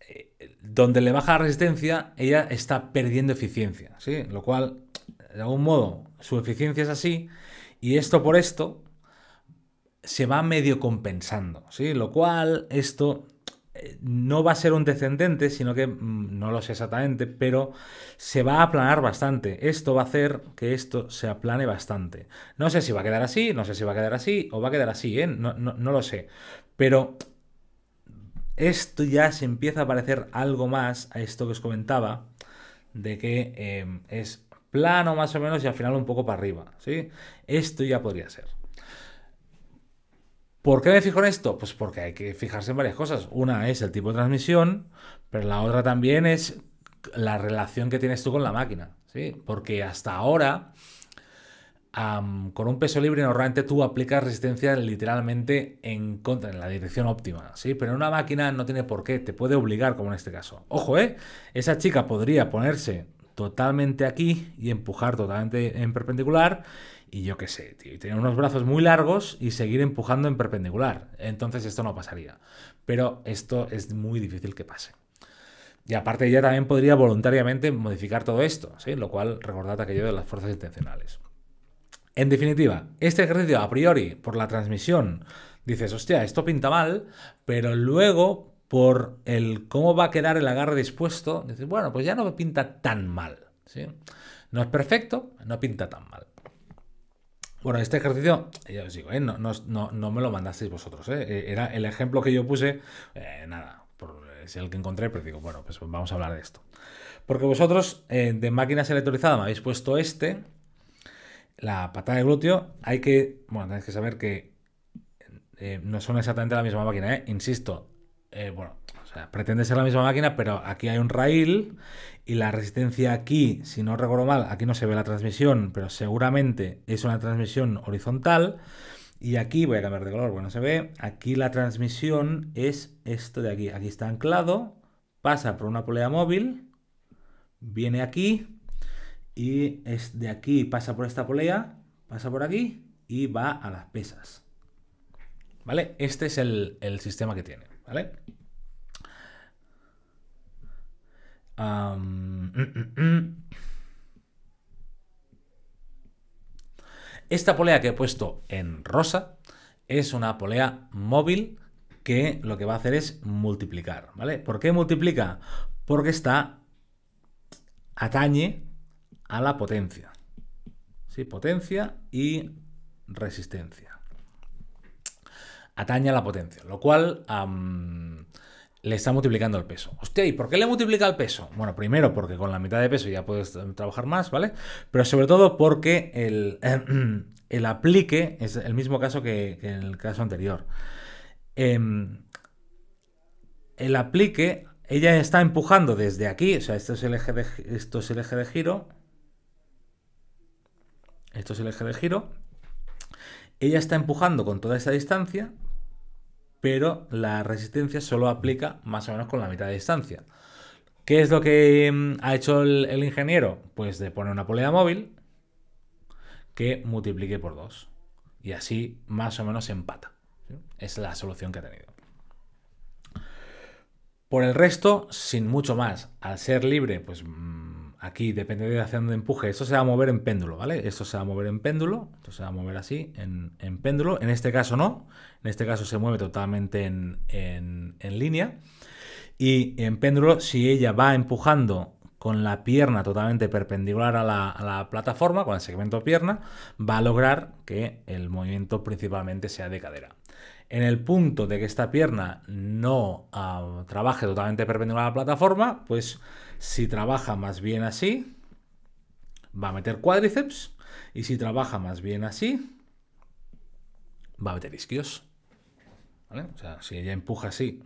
eh, donde le baja la resistencia, ella está perdiendo eficiencia, ¿sí? Lo cual, de algún modo, su eficiencia es así, y esto por esto se va medio compensando, ¿sí? Lo cual, esto eh, no va a ser un descendente, sino que mm, no lo sé exactamente, pero se va a aplanar bastante. Esto va a hacer que esto se aplane bastante. No sé si va a quedar así, no sé si va a quedar así o va a quedar así, ¿eh? no, lo sé. Pero esto ya se empieza a parecer algo más a esto que os comentaba, de que em, es plano más o menos y al final un poco para arriba, ¿sí? Esto ya podría ser. ¿Por qué me fijo en esto? Pues porque hay que fijarse en varias cosas. Una es el tipo de transmisión, pero la otra también es la relación que tienes tú con la máquina, ¿sí? Porque hasta ahora con un peso libre normalmente tú aplicas resistencia literalmente en contra, en la dirección óptima, ¿sí? Pero una máquina no tiene por qué, te puede obligar, como en este caso. Ojo, ¿eh? Esa chica podría ponerse totalmente aquí y empujar totalmente en perpendicular y yo qué sé, tío, y tener unos brazos muy largos y seguir empujando en perpendicular. Entonces esto no pasaría. Pero esto es muy difícil que pase. Y aparte ella también podría voluntariamente modificar todo esto, ¿sí? lo cual recordad aquello de las fuerzas intencionales. En definitiva, este ejercicio a priori, por la transmisión, dices, hostia, esto pinta mal, pero luego, por el cómo va a quedar el agarre dispuesto, dices, bueno, pues ya no pinta tan mal. ¿sí? No es perfecto, no pinta tan mal. Bueno, este ejercicio, ya os digo, ¿eh? no, me lo mandasteis vosotros. ¿eh? Eh, era el ejemplo que yo puse, nada, por, es el que encontré, pero digo, bueno, pues vamos a hablar de esto. Porque vosotros de máquinas selectorizada me habéis puesto este, la patada de glúteo, hay que, bueno, tenéis que saber que eh, no son exactamente la misma máquina, ¿eh? Insisto, eh, bueno, pretende ser la misma máquina, pero aquí hay un rail y la resistencia aquí, si no recuerdo mal, aquí no se ve la transmisión, pero seguramente es una transmisión horizontal. Y aquí, voy a cambiar de color, bueno, se ve, aquí la transmisión es esto de aquí. Aquí está anclado, pasa por una polea móvil, viene aquí, y es de aquí, pasa por esta polea, pasa por aquí y va a las pesas. ¿Vale? Este es el, sistema que tiene, ¿vale? Mm, mm, mm. Esta polea que he puesto en rosa es una polea móvil que lo que va a hacer es multiplicar, ¿vale? ¿Por qué multiplica? Porque está atañe a la potencia. ¿Sí? Potencia y resistencia. Ataña a la potencia, lo cual le está multiplicando el peso. Hostia, ¿y por qué le multiplica el peso? Bueno, primero porque con la mitad de peso ya puedes trabajar más, ¿vale? Pero sobre todo porque el, el aplique es el mismo caso que, en el caso anterior. Em, el aplique, ella está empujando desde aquí, o sea, esto es el eje de, esto es el eje de giro, esto es el eje de giro, ella está empujando con toda esa distancia, pero la resistencia solo aplica más o menos con la mitad de distancia. ¿Qué es lo que mm, ha hecho el, ingeniero? Pues de poner una polea móvil que multiplique por 2. Y así más o menos empata. Es la solución que ha tenido. Por el resto, sin mucho más. Al ser libre, pues mm, aquí depende de hacia de empuje. Esto se va a mover en péndulo, ¿vale? Esto se va a mover en péndulo, esto se va a mover así, en, péndulo. En este caso no, en este caso se mueve totalmente en, línea. Y en péndulo, si ella va empujando con la pierna totalmente perpendicular a la, plataforma, con el segmento pierna, va a lograr que el movimiento principalmente sea de cadera. En el punto de que esta pierna no ah, trabaje totalmente perpendicular a la plataforma, pues si trabaja más bien así, va a meter cuádriceps. Y si trabaja más bien así, va a meter isquios. ¿Vale? O sea, si ella empuja así,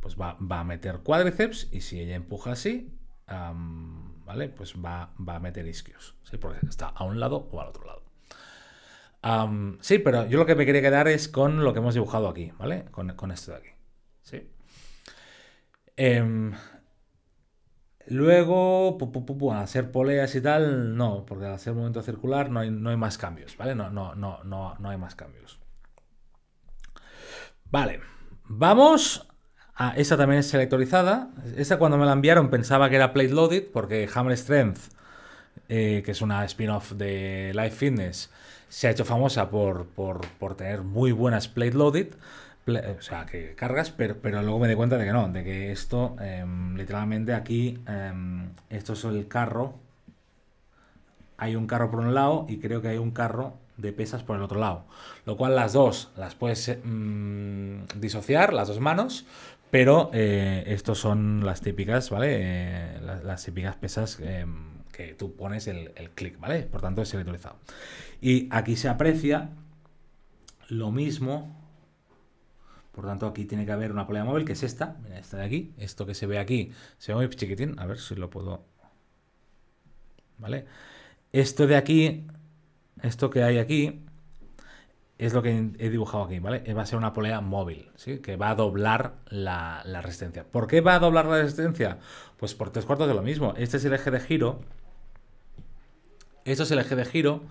pues va, a meter cuádriceps. Y si ella empuja así, ¿vale? Pues va, a meter isquios. ¿sí? Porque está a un lado o al otro lado. sí, pero yo lo que me quería quedar es con lo que hemos dibujado aquí, ¿vale? Con, con esto de aquí. Sí. Em, luego, pu, hacer poleas y tal, no, porque al hacer momento circular no hay, más cambios, ¿vale? No, no, no, no, no hay más cambios. Vale, vamos a... Esta también es selectorizada. esa cuando me la enviaron pensaba que era Plate Loaded, porque Hammer Strength, eh, que es una spin-off de Life Fitness, se ha hecho famosa por, por, por tener muy buenas Plate Loaded o sea, que cargas, pero, pero luego me doy cuenta de que no, de que esto, em, literalmente aquí, em, esto es el carro. Hay un carro por un lado y creo que hay un carro de pesas por el otro lado. Lo cual las dos las puedes mm, disociar, las dos manos, pero eh, estos son las típicas, ¿vale? Eh, las, típicas pesas em, que tú pones el, clic, ¿vale? Por tanto, es virtualizado. Y aquí se aprecia lo mismo por tanto, aquí tiene que haber una polea móvil, que es esta, mira, esta de aquí. Esto que se ve aquí se ve muy chiquitín. A ver si lo puedo... ¿Vale? Esto de aquí, esto que hay aquí, es lo que he dibujado aquí, ¿vale? Va a ser una polea móvil, ¿sí? Que va a doblar la, resistencia. ¿Por qué va a doblar la resistencia? Pues por tres cuartos de lo mismo. Este es el eje de giro. Esto es el eje de giro.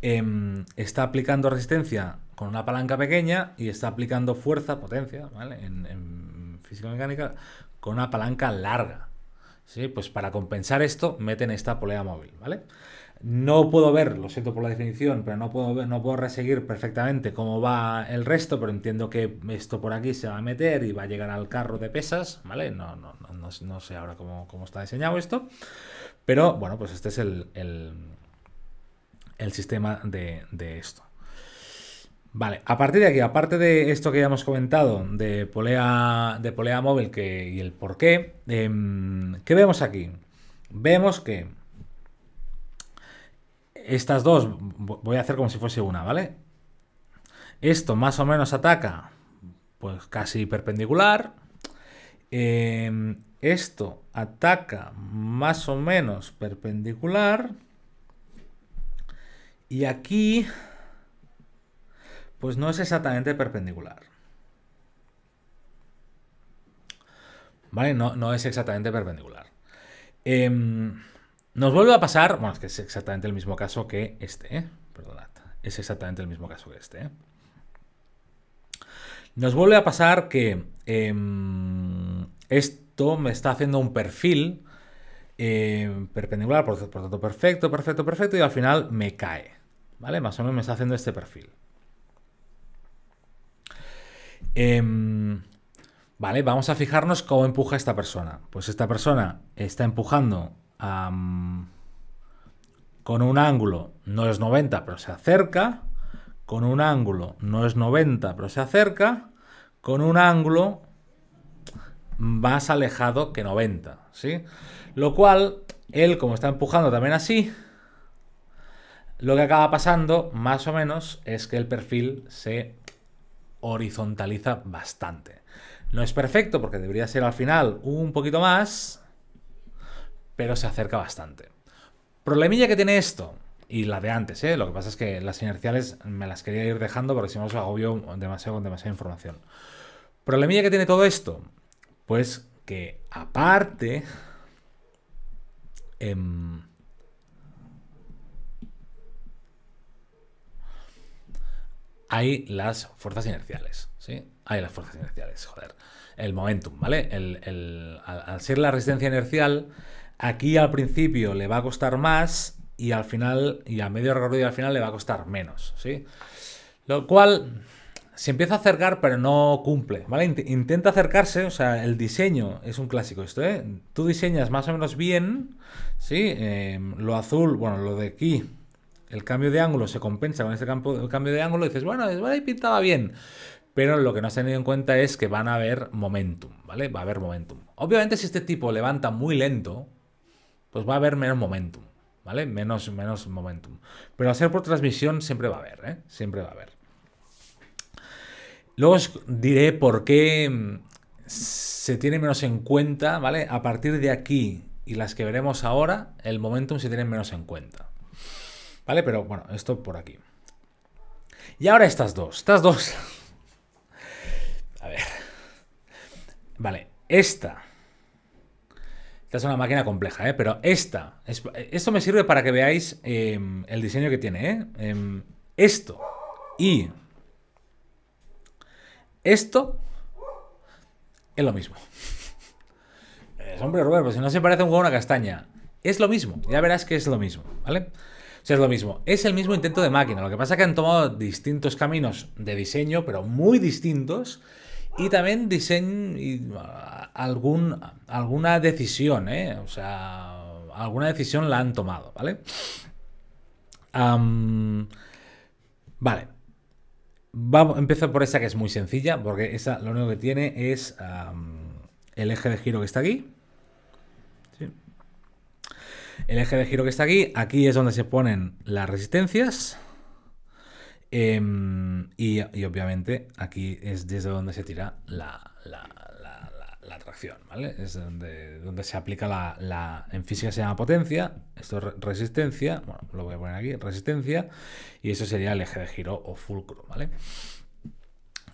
Em, está aplicando resistencia con una palanca pequeña y está aplicando fuerza, potencia, ¿vale? En, física mecánica, con una palanca larga. ¿Sí? Pues para compensar esto, meten esta polea móvil, ¿vale? No puedo ver, lo siento por la definición, pero no puedo no puedo reseguir perfectamente cómo va el resto, pero entiendo que esto por aquí se va a meter y va a llegar al carro de pesas, ¿vale? No, no, no, no sé ahora cómo, cómo, está diseñado esto. Pero bueno, pues este es el, el, sistema de, de esto. Vale, a partir de aquí, aparte de esto que ya hemos comentado, de polea, de polea móvil que, y el por qué, em, vemos aquí? Vemos que estas dos, voy a hacer como si fuese una, ¿vale? Esto más o menos ataca, pues casi perpendicular. Em, esto ataca más o menos perpendicular. Y aquí pues no es exactamente perpendicular. ¿Vale? No, es exactamente perpendicular. Em, nos vuelve a pasar, bueno, es que es exactamente el mismo caso que este, ¿eh? perdonad, es exactamente el mismo caso que este. ¿eh? Nos vuelve a pasar que em, esto me está haciendo un perfil em, perpendicular, por, por tanto perfecto, perfecto, perfecto, y al final me cae, ¿vale? Más o menos me está haciendo este perfil. Em, vale, vamos a fijarnos cómo empuja esta persona. Pues esta persona está empujando con un ángulo, no es 90, pero se acerca. Con un ángulo, no es 90, pero se acerca. Con un ángulo más alejado que 90, ¿sí? Lo cual, él como está empujando también así, lo que acaba pasando, más o menos, es que el perfil se horizontaliza bastante. No es perfecto porque debería ser al final un poquito más, pero se acerca bastante. Problemilla que tiene esto, y la de antes, ¿eh? lo que pasa es que las inerciales me las quería ir dejando porque si no os agobio demasiado con demasiada información. Problemilla que tiene todo esto, pues que aparte... Em, hay las fuerzas inerciales, ¿sí? Hay las fuerzas inerciales, joder. El momentum, ¿vale? al, ser la resistencia inercial, aquí al principio le va a costar más y al final, y a medio recorrido al final le va a costar menos, ¿sí? Lo cual se empieza a acercar pero no cumple, ¿vale? Intenta acercarse, o sea, el diseño es un clásico esto, ¿eh? Tú diseñas más o menos bien, ¿sí? Eh, lo azul, bueno, lo de aquí el cambio de ángulo se compensa con ese campo, cambio de ángulo, dices, bueno, es, bueno, ahí pintaba bien. Pero lo que no has tenido en cuenta es que van a haber momentum, ¿vale? Va a haber momentum. Obviamente, si este tipo levanta muy lento, pues va a haber menos momentum, ¿vale? Menos, menos momentum. Pero al ser por transmisión siempre va a haber, ¿eh? Siempre va a haber. Luego os diré por qué mm, se tiene menos en cuenta, ¿vale? A partir de aquí y las que veremos ahora, el momentum se tiene menos en cuenta. ¿Vale? Pero bueno, esto por aquí. Y ahora estas dos. Estas dos. A ver. Vale, esta. Esta es una máquina compleja, ¿eh? Pero esta. esto me sirve para que veáis em, el diseño que tiene, ¿eh? Em, esto. Y. Esto. Es lo mismo. Es, hombre, pues si no se parece un huevo a una castaña. Es lo mismo. Ya verás que es lo mismo, ¿vale? vale o es lo mismo. Es el mismo intento de máquina. Lo que pasa es que han tomado distintos caminos de diseño, pero muy distintos. Y también diseño y ah, alguna decisión, ¿eh? O sea, alguna decisión la han tomado, ¿vale? vale. Vamos, empezar por esa que es muy sencilla, porque esa lo único que tiene es el eje de giro que está aquí el eje de giro que está aquí, aquí es donde se ponen las resistencias. Em, y, obviamente aquí es desde donde se tira la, tracción, ¿vale? Es donde, se aplica la, En física se llama potencia, esto es resistencia, bueno, lo voy a poner aquí, resistencia, y eso sería el eje de giro o fulcro, ¿vale?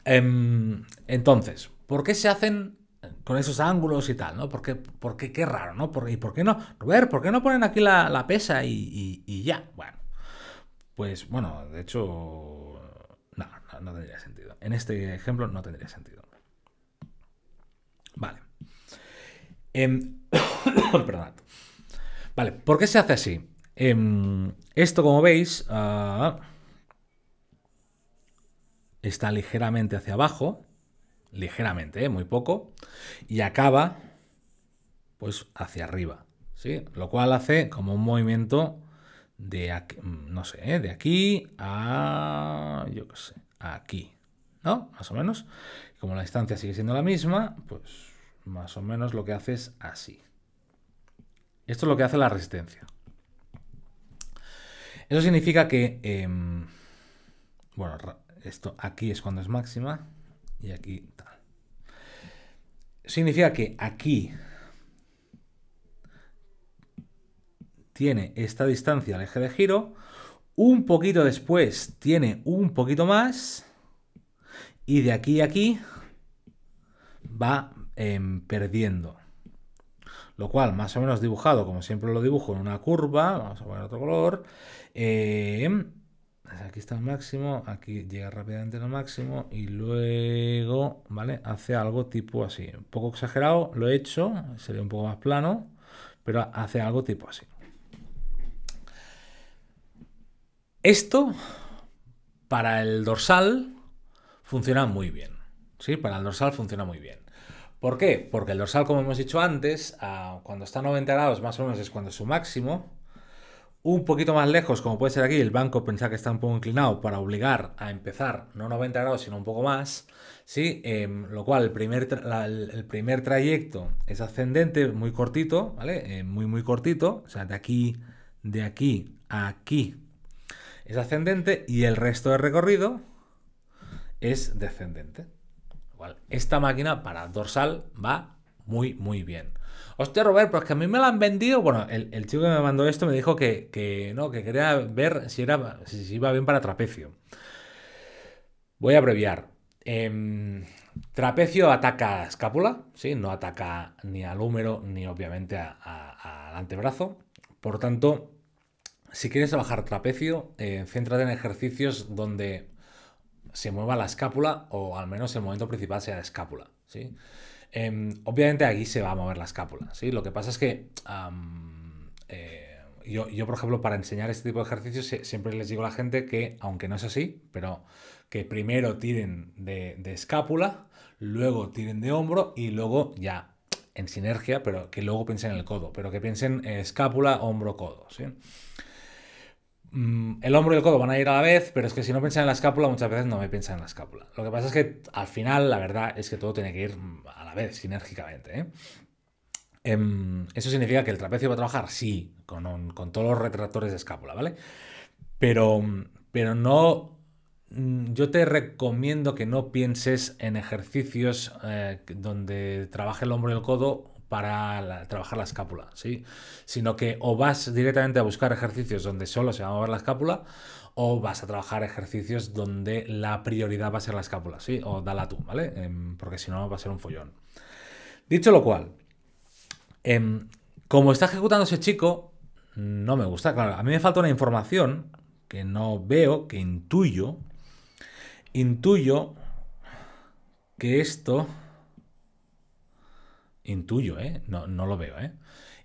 Em, entonces, ¿por qué se hacen con esos ángulos y tal, ¿no? Porque, porque qué raro, ¿no? Por, ¿Y por qué no? Robert, ¿por qué no ponen aquí la, pesa y, ya? Bueno, pues bueno, de hecho, no, no, tendría sentido. En este ejemplo no tendría sentido. Vale. Em, perdón. Vale, ¿por qué se hace así? Em, esto, como veis, ah, está ligeramente hacia abajo ligeramente, ¿eh? muy poco, y acaba pues hacia arriba, ¿sí? Lo cual hace como un movimiento de aquí, no sé, ¿eh? de aquí a, yo qué sé, aquí, ¿no? Más o menos. Como la distancia sigue siendo la misma, pues más o menos lo que hace es así. Esto es lo que hace la resistencia. Eso significa que, em, bueno, esto aquí es cuando es máxima y aquí Significa que aquí tiene esta distancia al eje de giro, un poquito después tiene un poquito más, y de aquí a aquí va em, perdiendo. Lo cual, más o menos dibujado, como siempre lo dibujo, en una curva, vamos a poner otro color, em, pues aquí está el máximo, aquí llega rápidamente al máximo y luego, ¿vale? Hace algo tipo así, un poco exagerado, lo he hecho, sería un poco más plano, pero hace algo tipo así. Esto para el dorsal funciona muy bien, ¿sí? Para el dorsal funciona muy bien. ¿Por qué? Porque el dorsal, como hemos dicho antes, cuando está a 90 grados más o menos es cuando es su máximo, un poquito más lejos, como puede ser aquí, el banco pensar que está un poco inclinado para obligar a empezar no 90 grados, sino un poco más, ¿sí? Em, lo cual el primer, el primer, trayecto es ascendente, muy cortito, ¿vale? Em, muy, muy cortito, o sea, de aquí, de aquí a aquí es ascendente y el resto del recorrido es descendente. esta máquina para dorsal va muy, muy bien hostia Robert, pero es que a mí me lo han vendido. Bueno, el, chico que me mandó esto me dijo que, no, que quería ver si, era, si, iba bien para trapecio. Voy a abreviar. Em, trapecio ataca escápula, ¿sí? no ataca ni al húmero ni obviamente al antebrazo. Por tanto, si quieres bajar trapecio, eh, céntrate en ejercicios donde se mueva la escápula o al menos el momento principal sea la escápula. ¿sí? Em, obviamente aquí se va a mover la escápula, ¿sí? Lo que pasa es que eh, yo, por ejemplo, para enseñar este tipo de ejercicios siempre les digo a la gente que, aunque no es así, pero que primero tiren de, escápula, luego tiren de hombro y luego ya en sinergia, pero que luego piensen en el codo, pero que piensen eh, escápula, hombro, codo, ¿sí? Mm, el hombro y el codo van a ir a la vez, pero es que si no piensan en la escápula, muchas veces no me piensan en la escápula. Lo que pasa es que al final, la verdad es que todo tiene que ir a Vez sinérgicamente. ¿eh? Em, eso significa que el trapecio va a trabajar, sí, con, todos los retractores de escápula, ¿vale? Pero, pero no mm, yo te recomiendo que no pienses en ejercicios eh, donde trabaje el hombro y el codo para trabajar la escápula, ¿sí? Sino que o vas directamente a buscar ejercicios donde solo se va a mover la escápula o vas a trabajar ejercicios donde la prioridad va a ser la escápula, ¿sí? O dala tú, ¿vale? Em, porque si no va a ser un follón. Dicho lo cual, em, como está ejecutando ese chico, no me gusta. Claro, a mí me falta una información que no veo, que intuyo. Intuyo que esto... Intuyo, ¿eh? No, lo veo, ¿eh?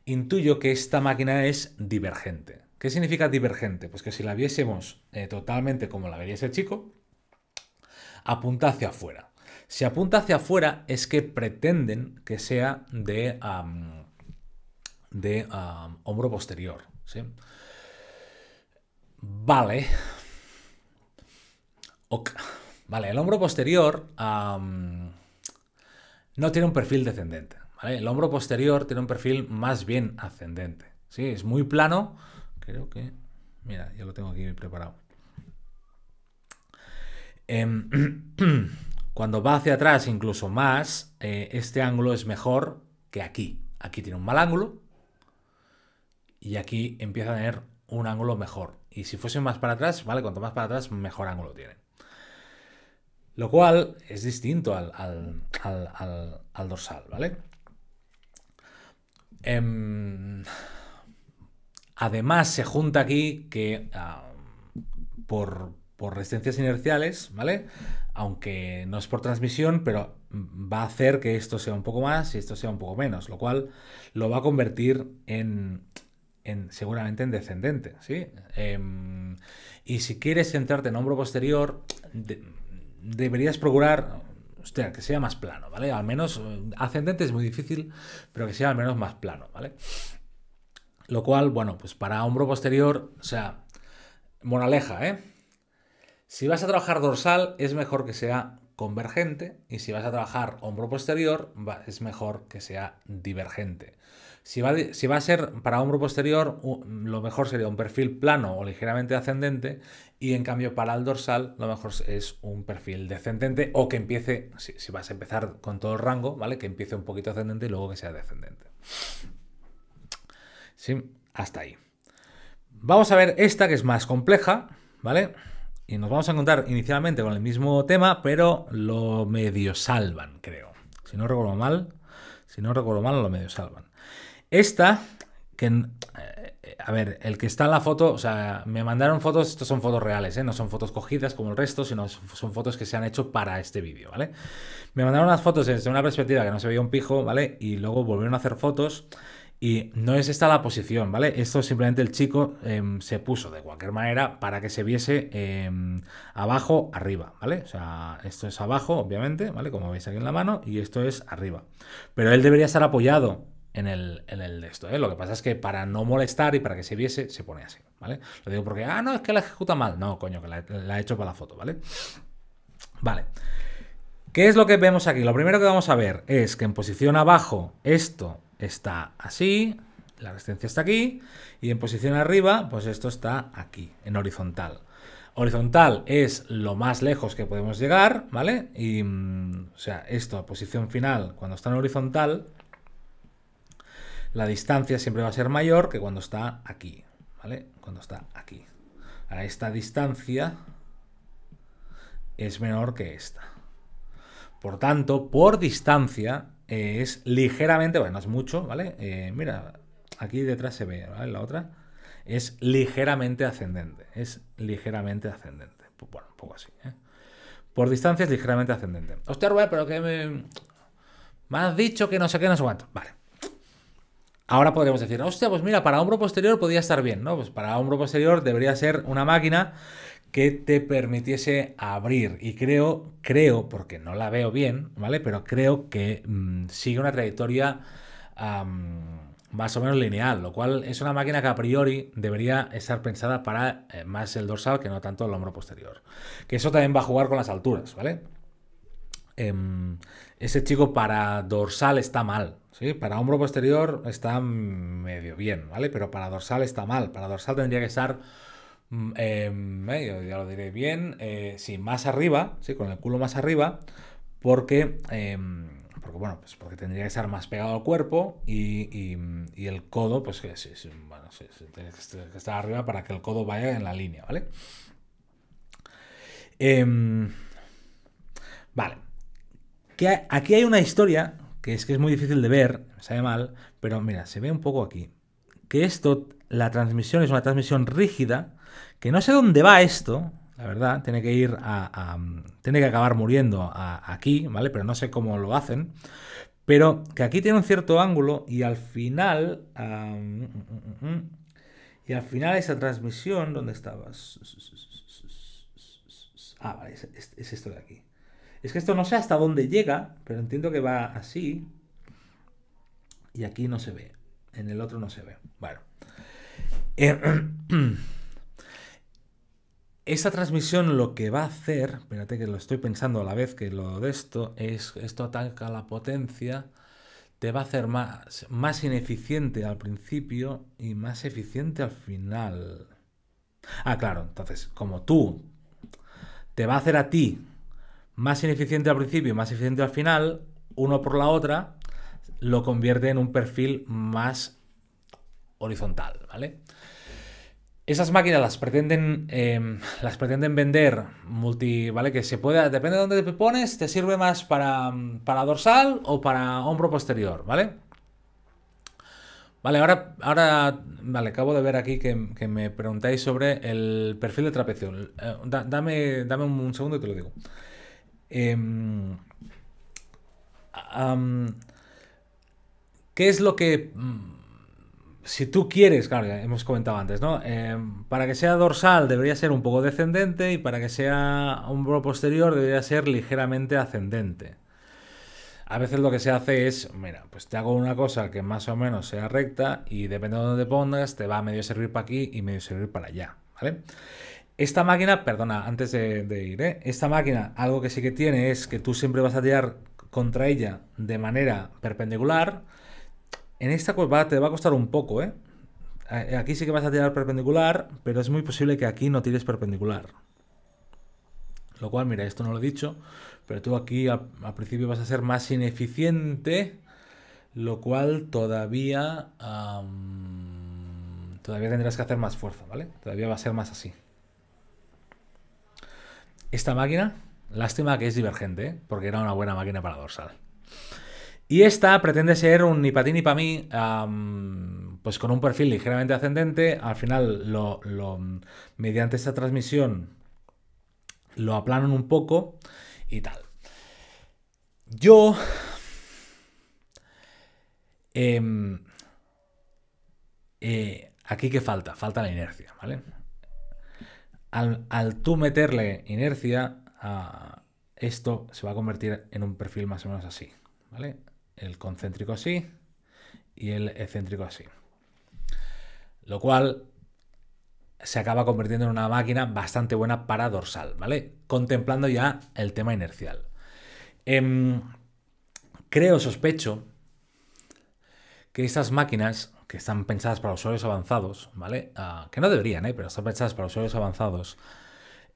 Intuyo que esta máquina es divergente. ¿Qué significa divergente? Pues que si la viésemos eh, totalmente como la vería ese chico, apunta hacia afuera. Si apunta hacia afuera es que pretenden que sea de, de hombro posterior. Vale. Vale, el hombro posterior no tiene un perfil descendente. El hombro posterior tiene un perfil más bien ascendente. ¿sí? Es muy plano. Creo que... Mira, ya lo tengo aquí preparado. Em, Cuando va hacia atrás incluso más, eh, este ángulo es mejor que aquí. Aquí tiene un mal ángulo y aquí empieza a tener un ángulo mejor. Y si fuese más para atrás, ¿vale? Cuanto más para atrás, mejor ángulo tiene. Lo cual es distinto al, al, dorsal, ¿vale? Em, además, se junta aquí que ah, por, por resistencias inerciales, ¿vale? aunque no es por transmisión, pero va a hacer que esto sea un poco más y esto sea un poco menos, lo cual lo va a convertir en, en seguramente en descendente, ¿sí? Em, y si quieres centrarte en hombro posterior, deberías procurar, que sea más plano, ¿vale? Al menos, eh, ascendente es muy difícil, pero que sea al menos más plano, ¿vale? Lo cual, bueno, pues para hombro posterior, o sea, moraleja, ¿eh? Si vas a trabajar dorsal, es mejor que sea convergente y si vas a trabajar hombro posterior, es mejor que sea divergente. Si va, a ser para hombro posterior, lo mejor sería un perfil plano o ligeramente ascendente y en cambio para el dorsal lo mejor es un perfil descendente o que empiece, si, vas a empezar con todo el rango, ¿vale? Que empiece un poquito ascendente y luego que sea descendente. Sí, hasta ahí. Vamos a ver esta que es más compleja, ¿vale? y nos vamos a encontrar inicialmente con el mismo tema, pero lo medio salvan, creo. Si no recuerdo mal, si no recuerdo mal, lo medio salvan. Esta, que... Eh, a ver, el que está en la foto, o sea, me mandaron fotos, estas son fotos reales, ¿eh? no son fotos cogidas como el resto, sino son fotos que se han hecho para este vídeo, ¿vale? Me mandaron unas fotos desde una perspectiva que no se veía un pijo, ¿vale? Y luego volvieron a hacer fotos y no es esta la posición, ¿vale? Esto simplemente el chico em, se puso de cualquier manera para que se viese em, abajo, arriba, ¿vale? O sea, esto es abajo, obviamente, ¿vale? Como veis aquí en la mano, y esto es arriba. Pero él debería estar apoyado en el, de esto, ¿eh? Lo que pasa es que para no molestar y para que se viese, se pone así, ¿vale? Lo digo porque, ah, no, es que la ejecuta mal. No, coño, que la, la he hecho para la foto, ¿vale? Vale. ¿Qué es lo que vemos aquí? Lo primero que vamos a ver es que en posición abajo, esto está así, la resistencia está aquí, y en posición arriba, pues esto está aquí, en horizontal. Horizontal es lo más lejos que podemos llegar, ¿vale? Y, mm, o sea, esto a posición final, cuando está en horizontal, la distancia siempre va a ser mayor que cuando está aquí, ¿vale? Cuando está aquí. A esta distancia es menor que esta. Por tanto, por distancia, eh, es ligeramente, bueno, no es mucho, ¿vale? Eh, mira, aquí detrás se ve, ¿vale? La otra es ligeramente ascendente, es ligeramente ascendente. bueno, un poco así, ¿eh? Por distancia es ligeramente ascendente. Hostia, Rubén, pero que me... me has dicho que no sé qué, no sé Vale. Ahora podríamos decir, hostia, pues mira, para hombro posterior podría estar bien, ¿no? Pues para hombro posterior debería ser una máquina que te permitiese abrir. Y creo, creo, porque no la veo bien, ¿vale? Pero creo que mm, sigue una trayectoria más o menos lineal, lo cual es una máquina que a priori debería estar pensada para eh, más el dorsal que no tanto el hombro posterior. Que eso también va a jugar con las alturas, ¿vale? Em, ese chico para dorsal está mal, ¿sí? Para hombro posterior está medio bien, ¿vale? Pero para dorsal está mal. Para dorsal tendría que estar Mm, eh, ya lo diré bien, eh, más arriba, sí, con el culo más arriba, porque, em, porque bueno, pues porque tendría que estar más pegado al cuerpo y, el codo, pues que, sí, bueno, tiene que estar arriba para que el codo vaya en la línea, ¿vale? Em, vale. Que aquí hay una historia que es que es muy difícil de ver, me sabe mal, pero mira, se ve un poco aquí. Que esto, la transmisión es una transmisión rígida, que no sé dónde va esto, la verdad, tiene que ir a, tiene que acabar muriendo aquí, ¿vale? Pero no sé cómo lo hacen. Pero que aquí tiene un cierto ángulo y al final... Mm, mm, mm, y al final esa transmisión, ¿dónde estabas? Ah, vale, es, esto de aquí. Es que esto no sé hasta dónde llega, pero entiendo que va así. Y aquí no se ve. En el otro no se ve. Bueno. Eh, Esta transmisión lo que va a hacer, espérate que lo estoy pensando a la vez que lo de esto, es esto ataca la potencia, te va a hacer más, más ineficiente al principio y más eficiente al final. Ah, claro, entonces, como tú te va a hacer a ti más ineficiente al principio y más eficiente al final, uno por la otra, lo convierte en un perfil más horizontal, ¿vale? Esas máquinas las pretenden, em, las pretenden vender multi, ¿vale? Que se pueda, depende de dónde te pones, te sirve más para, mm, para dorsal o para hombro posterior, ¿vale? Vale, ahora, ahora vale, acabo de ver aquí que, me preguntáis sobre el perfil de trapecio. Eh, dame, dame un, segundo y te lo digo. Em, ¿Qué es lo que mm, si tú quieres, claro, hemos comentado antes, ¿no? Eh, para que sea dorsal debería ser un poco descendente y para que sea hombro posterior debería ser ligeramente ascendente. A veces lo que se hace es, mira, pues te hago una cosa que más o menos sea recta y depende de dónde pongas, te va a medio servir para aquí y medio servir para allá, ¿vale? Esta máquina, perdona, antes de, ir, ¿eh? esta máquina, algo que sí que tiene es que tú siempre vas a tirar contra ella de manera perpendicular, en esta curva te va a costar un poco, ¿eh? Aquí sí que vas a tirar perpendicular, pero es muy posible que aquí no tires perpendicular. Lo cual, mira, esto no lo he dicho, pero tú aquí al, principio vas a ser más ineficiente, lo cual todavía... todavía tendrás que hacer más fuerza, ¿vale? Todavía va a ser más así. Esta máquina, lástima que es divergente, ¿eh? porque era una buena máquina para dorsal. Y esta pretende ser un ni para ti ni para mí, pues con un perfil ligeramente ascendente. Al final, lo, mediante esta transmisión, lo aplanan un poco y tal. Yo... Em, eh, aquí que falta, falta la inercia, ¿vale? Al, al tú meterle inercia a ah, esto, se va a convertir en un perfil más o menos así, ¿vale? el concéntrico así y el excéntrico así. Lo cual se acaba convirtiendo en una máquina bastante buena para dorsal, ¿vale? Contemplando ya el tema inercial. Em, creo, sospecho, que estas máquinas que están pensadas para usuarios avanzados, ¿vale? Ah, que no deberían, ¿eh? Pero están pensadas para usuarios avanzados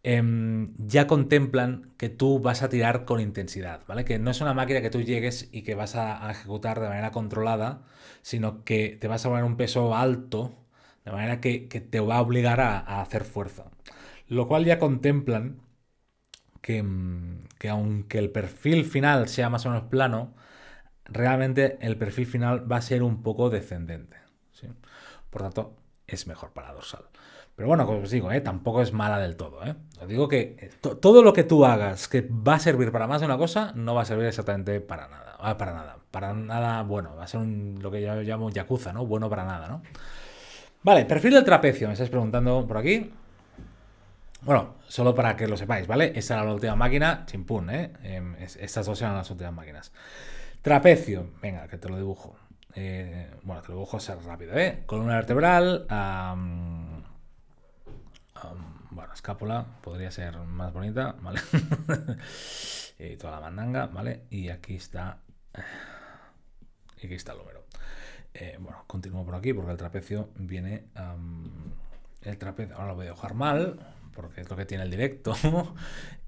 Em, ya contemplan que tú vas a tirar con intensidad, ¿vale? Que no es una máquina que tú llegues y que vas a, ejecutar de manera controlada, sino que te vas a poner un peso alto, de manera que, te va a obligar a, hacer fuerza. Lo cual ya contemplan em, que, aunque el perfil final sea más o menos plano, realmente el perfil final va a ser un poco descendente. Por tanto, es mejor para dorsal. Pero bueno, como os digo, ¿eh? tampoco es mala del todo. ¿eh? Os digo que eh, todo lo que tú hagas que va a servir para más de una cosa, no va a servir exactamente para nada. Ah, para nada. Para nada bueno. Va a ser lo que yo llamo yakuza, ¿no? Bueno para nada, ¿no? Vale, perfil del trapecio. Me estáis preguntando por aquí. Bueno, solo para que lo sepáis, ¿vale? Esta era la última máquina, chimpún, ¿eh? Em, estas dos eran las últimas máquinas. Trapecio, venga, que te lo dibujo. bueno, te lo dibujo ser rápido, ¿eh? Columna vertebral, Um, bueno, escápula, podría ser más bonita, ¿vale? y eh, toda la mandanga, ¿vale? Y aquí está, y aquí está el número. Eh, bueno, continúo por aquí porque el trapecio viene, um, el trapecio, ahora lo voy a dejar mal, porque es lo que tiene el directo.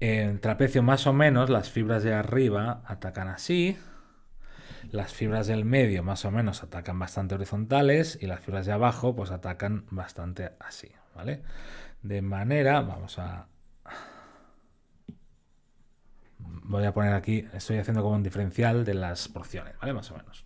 en trapecio más o menos, las fibras de arriba atacan así, las fibras del medio más o menos atacan bastante horizontales y las fibras de abajo pues atacan bastante así, ¿vale? vale de manera, vamos a... Voy a poner aquí, estoy haciendo como un diferencial de las porciones, ¿vale? Más o menos.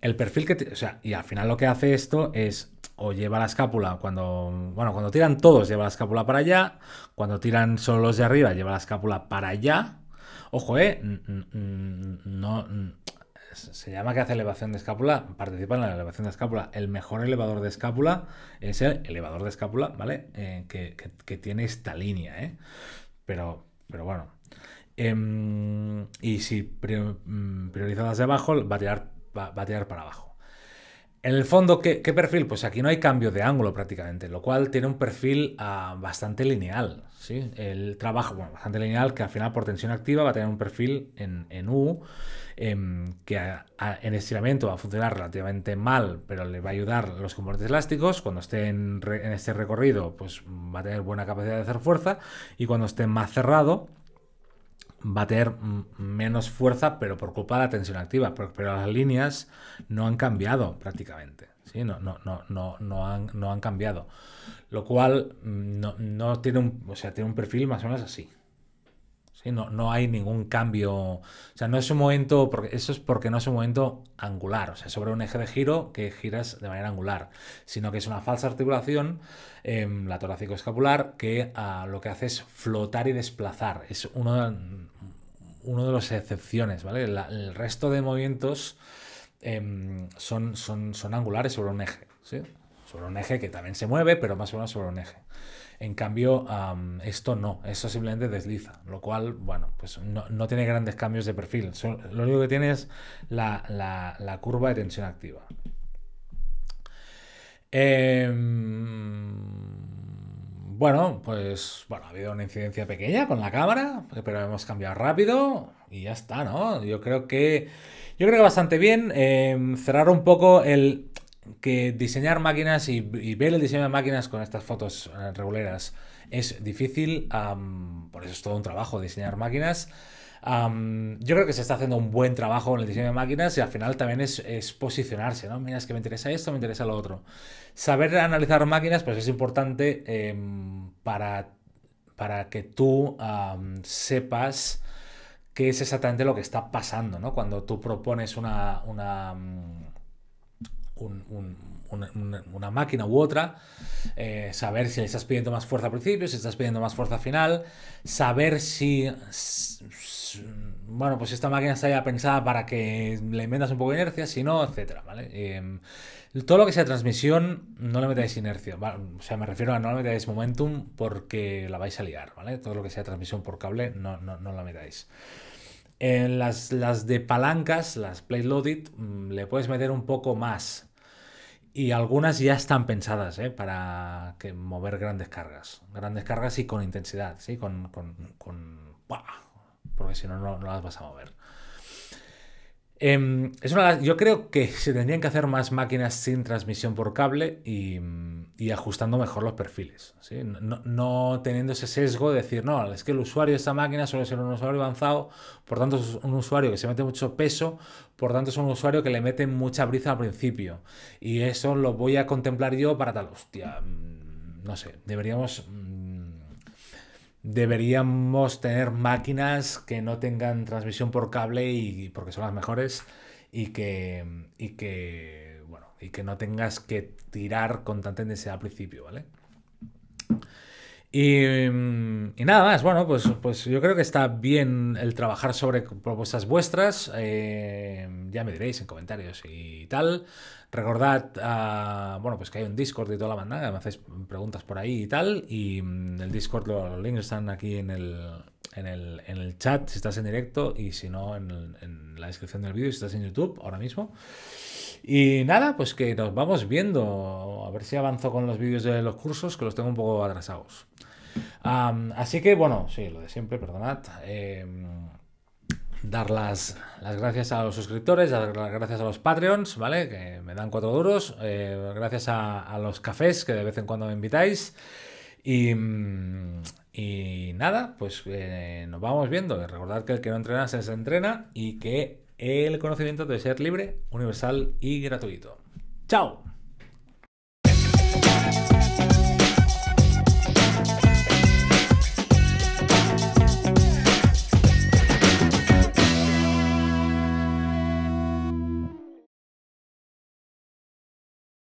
El perfil que... O sea, y al final lo que hace esto es o lleva la escápula cuando, bueno, cuando tiran todos lleva la escápula para allá, cuando tiran solo los de arriba lleva la escápula para allá. Ojo, eh, no, se llama que hace elevación de escápula, participa en la elevación de escápula. El mejor elevador de escápula es el elevador de escápula, ¿vale? Eh, que, tiene esta línea, ¿eh? Pero, pero bueno. Em, y si mm, priorizadas de abajo, va a va a tirar para abajo. En el fondo, ¿qué, perfil? Pues aquí no hay cambio de ángulo prácticamente, lo cual tiene un perfil ah, bastante lineal. ¿sí? El trabajo, bueno, bastante lineal, que al final por tensión activa va a tener un perfil en, U, em, que en estiramiento va a funcionar relativamente mal, pero le va a ayudar los componentes elásticos. Cuando esté en este recorrido, pues va a tener buena capacidad de hacer fuerza. Y cuando esté más cerrado, va a tener menos fuerza, pero por culpa de la tensión activa. Pero, las líneas no han cambiado prácticamente. ¿sí? No, no, no, no, no, han, no han cambiado. Lo cual mm, no, no tiene, un, o sea, tiene un perfil más o menos así. No, hay ningún cambio, o sea, no es un momento, porque eso es porque no es un momento angular, o sea, sobre un eje de giro que giras de manera angular, sino que es una falsa articulación, en em, la torácico-escapular, que ah, lo que hace es flotar y desplazar, es uno de, uno de las excepciones, ¿vale? el resto de movimientos em, son, son, son angulares sobre un eje, Sobre un eje que también se mueve, pero más o menos sobre un eje. En cambio, esto no, eso simplemente desliza, lo cual, bueno, pues no, tiene grandes cambios de perfil. lo único que tiene es la, curva de tensión activa. Em, bueno, pues bueno, ha habido una incidencia pequeña con la cámara, pero hemos cambiado rápido y ya está, ¿no? Yo creo que yo creo que bastante bien em, cerrar un poco el que diseñar máquinas y, ver el diseño de máquinas con estas fotos eh, regulares es difícil, por eso es todo un trabajo diseñar máquinas. yo creo que se está haciendo un buen trabajo en el diseño de máquinas y al final también es, posicionarse, ¿no? Mira, es que me interesa esto, me interesa lo otro. Saber analizar máquinas, pues es importante em, para, para que tú sepas qué es exactamente lo que está pasando, ¿no? Cuando tú propones una una, máquina u otra, eh, saber si le estás pidiendo más fuerza al principio, si estás pidiendo más fuerza al final, saber si, bueno, pues esta máquina está ya pensada para que le inventas un poco de inercia, si no, etcétera, em, todo lo que sea transmisión, no le metáis inercia, o sea, me refiero a no le metáis momentum porque la vais a liar, ¿vale? Todo lo que sea transmisión por cable, no, no, no la metáis. En las, de palancas, las Play Loaded, mm, le puedes meter un poco más. Y algunas ya están pensadas ¿eh? para que mover grandes cargas. Grandes cargas y con intensidad, ¿sí? Con, con, con... Porque si no, no, las vas a mover. Em, es una, yo creo que se tendrían que hacer más máquinas sin transmisión por cable y, mm, y ajustando mejor los perfiles. No, no, teniendo ese sesgo de decir, no, es que el usuario de esta máquina suele ser un usuario avanzado, por tanto es un usuario que se mete mucho peso, por tanto es un usuario que le mete mucha brisa al principio. Y eso lo voy a contemplar yo para tal, hostia, mm, no sé, deberíamos... Mm, deberíamos tener máquinas que no tengan transmisión por cable y porque son las mejores y que, y que y que no tengas que tirar con tanta intensidad al principio, ¿vale? Mm, y, nada más, bueno, pues, pues yo creo que está bien el trabajar sobre propuestas vuestras. Eh, ya me diréis en comentarios y tal. Recordad, ah, bueno, pues que hay un Discord y toda la banda, me hacéis preguntas por ahí y tal. Y mm, el Discord, los, links están aquí en el, en el, chat si estás en directo y si no, en, en la descripción del vídeo si estás en YouTube ahora mismo. Y nada, pues que nos vamos viendo. A ver si avanzo con los vídeos de los cursos, que los tengo un poco atrasados. así que bueno, sí, lo de siempre, perdonad. Em, dar las, las, gracias a los suscriptores, dar las gracias a los Patreons, ¿vale? Que me dan cuatro duros. Eh, gracias a, los cafés que de vez en cuando me invitáis. Y, mm, y nada, pues eh, nos vamos viendo. Recordad que el que no entrena se entrena y que el conocimiento debe ser libre, universal y gratuito. ¡Chao!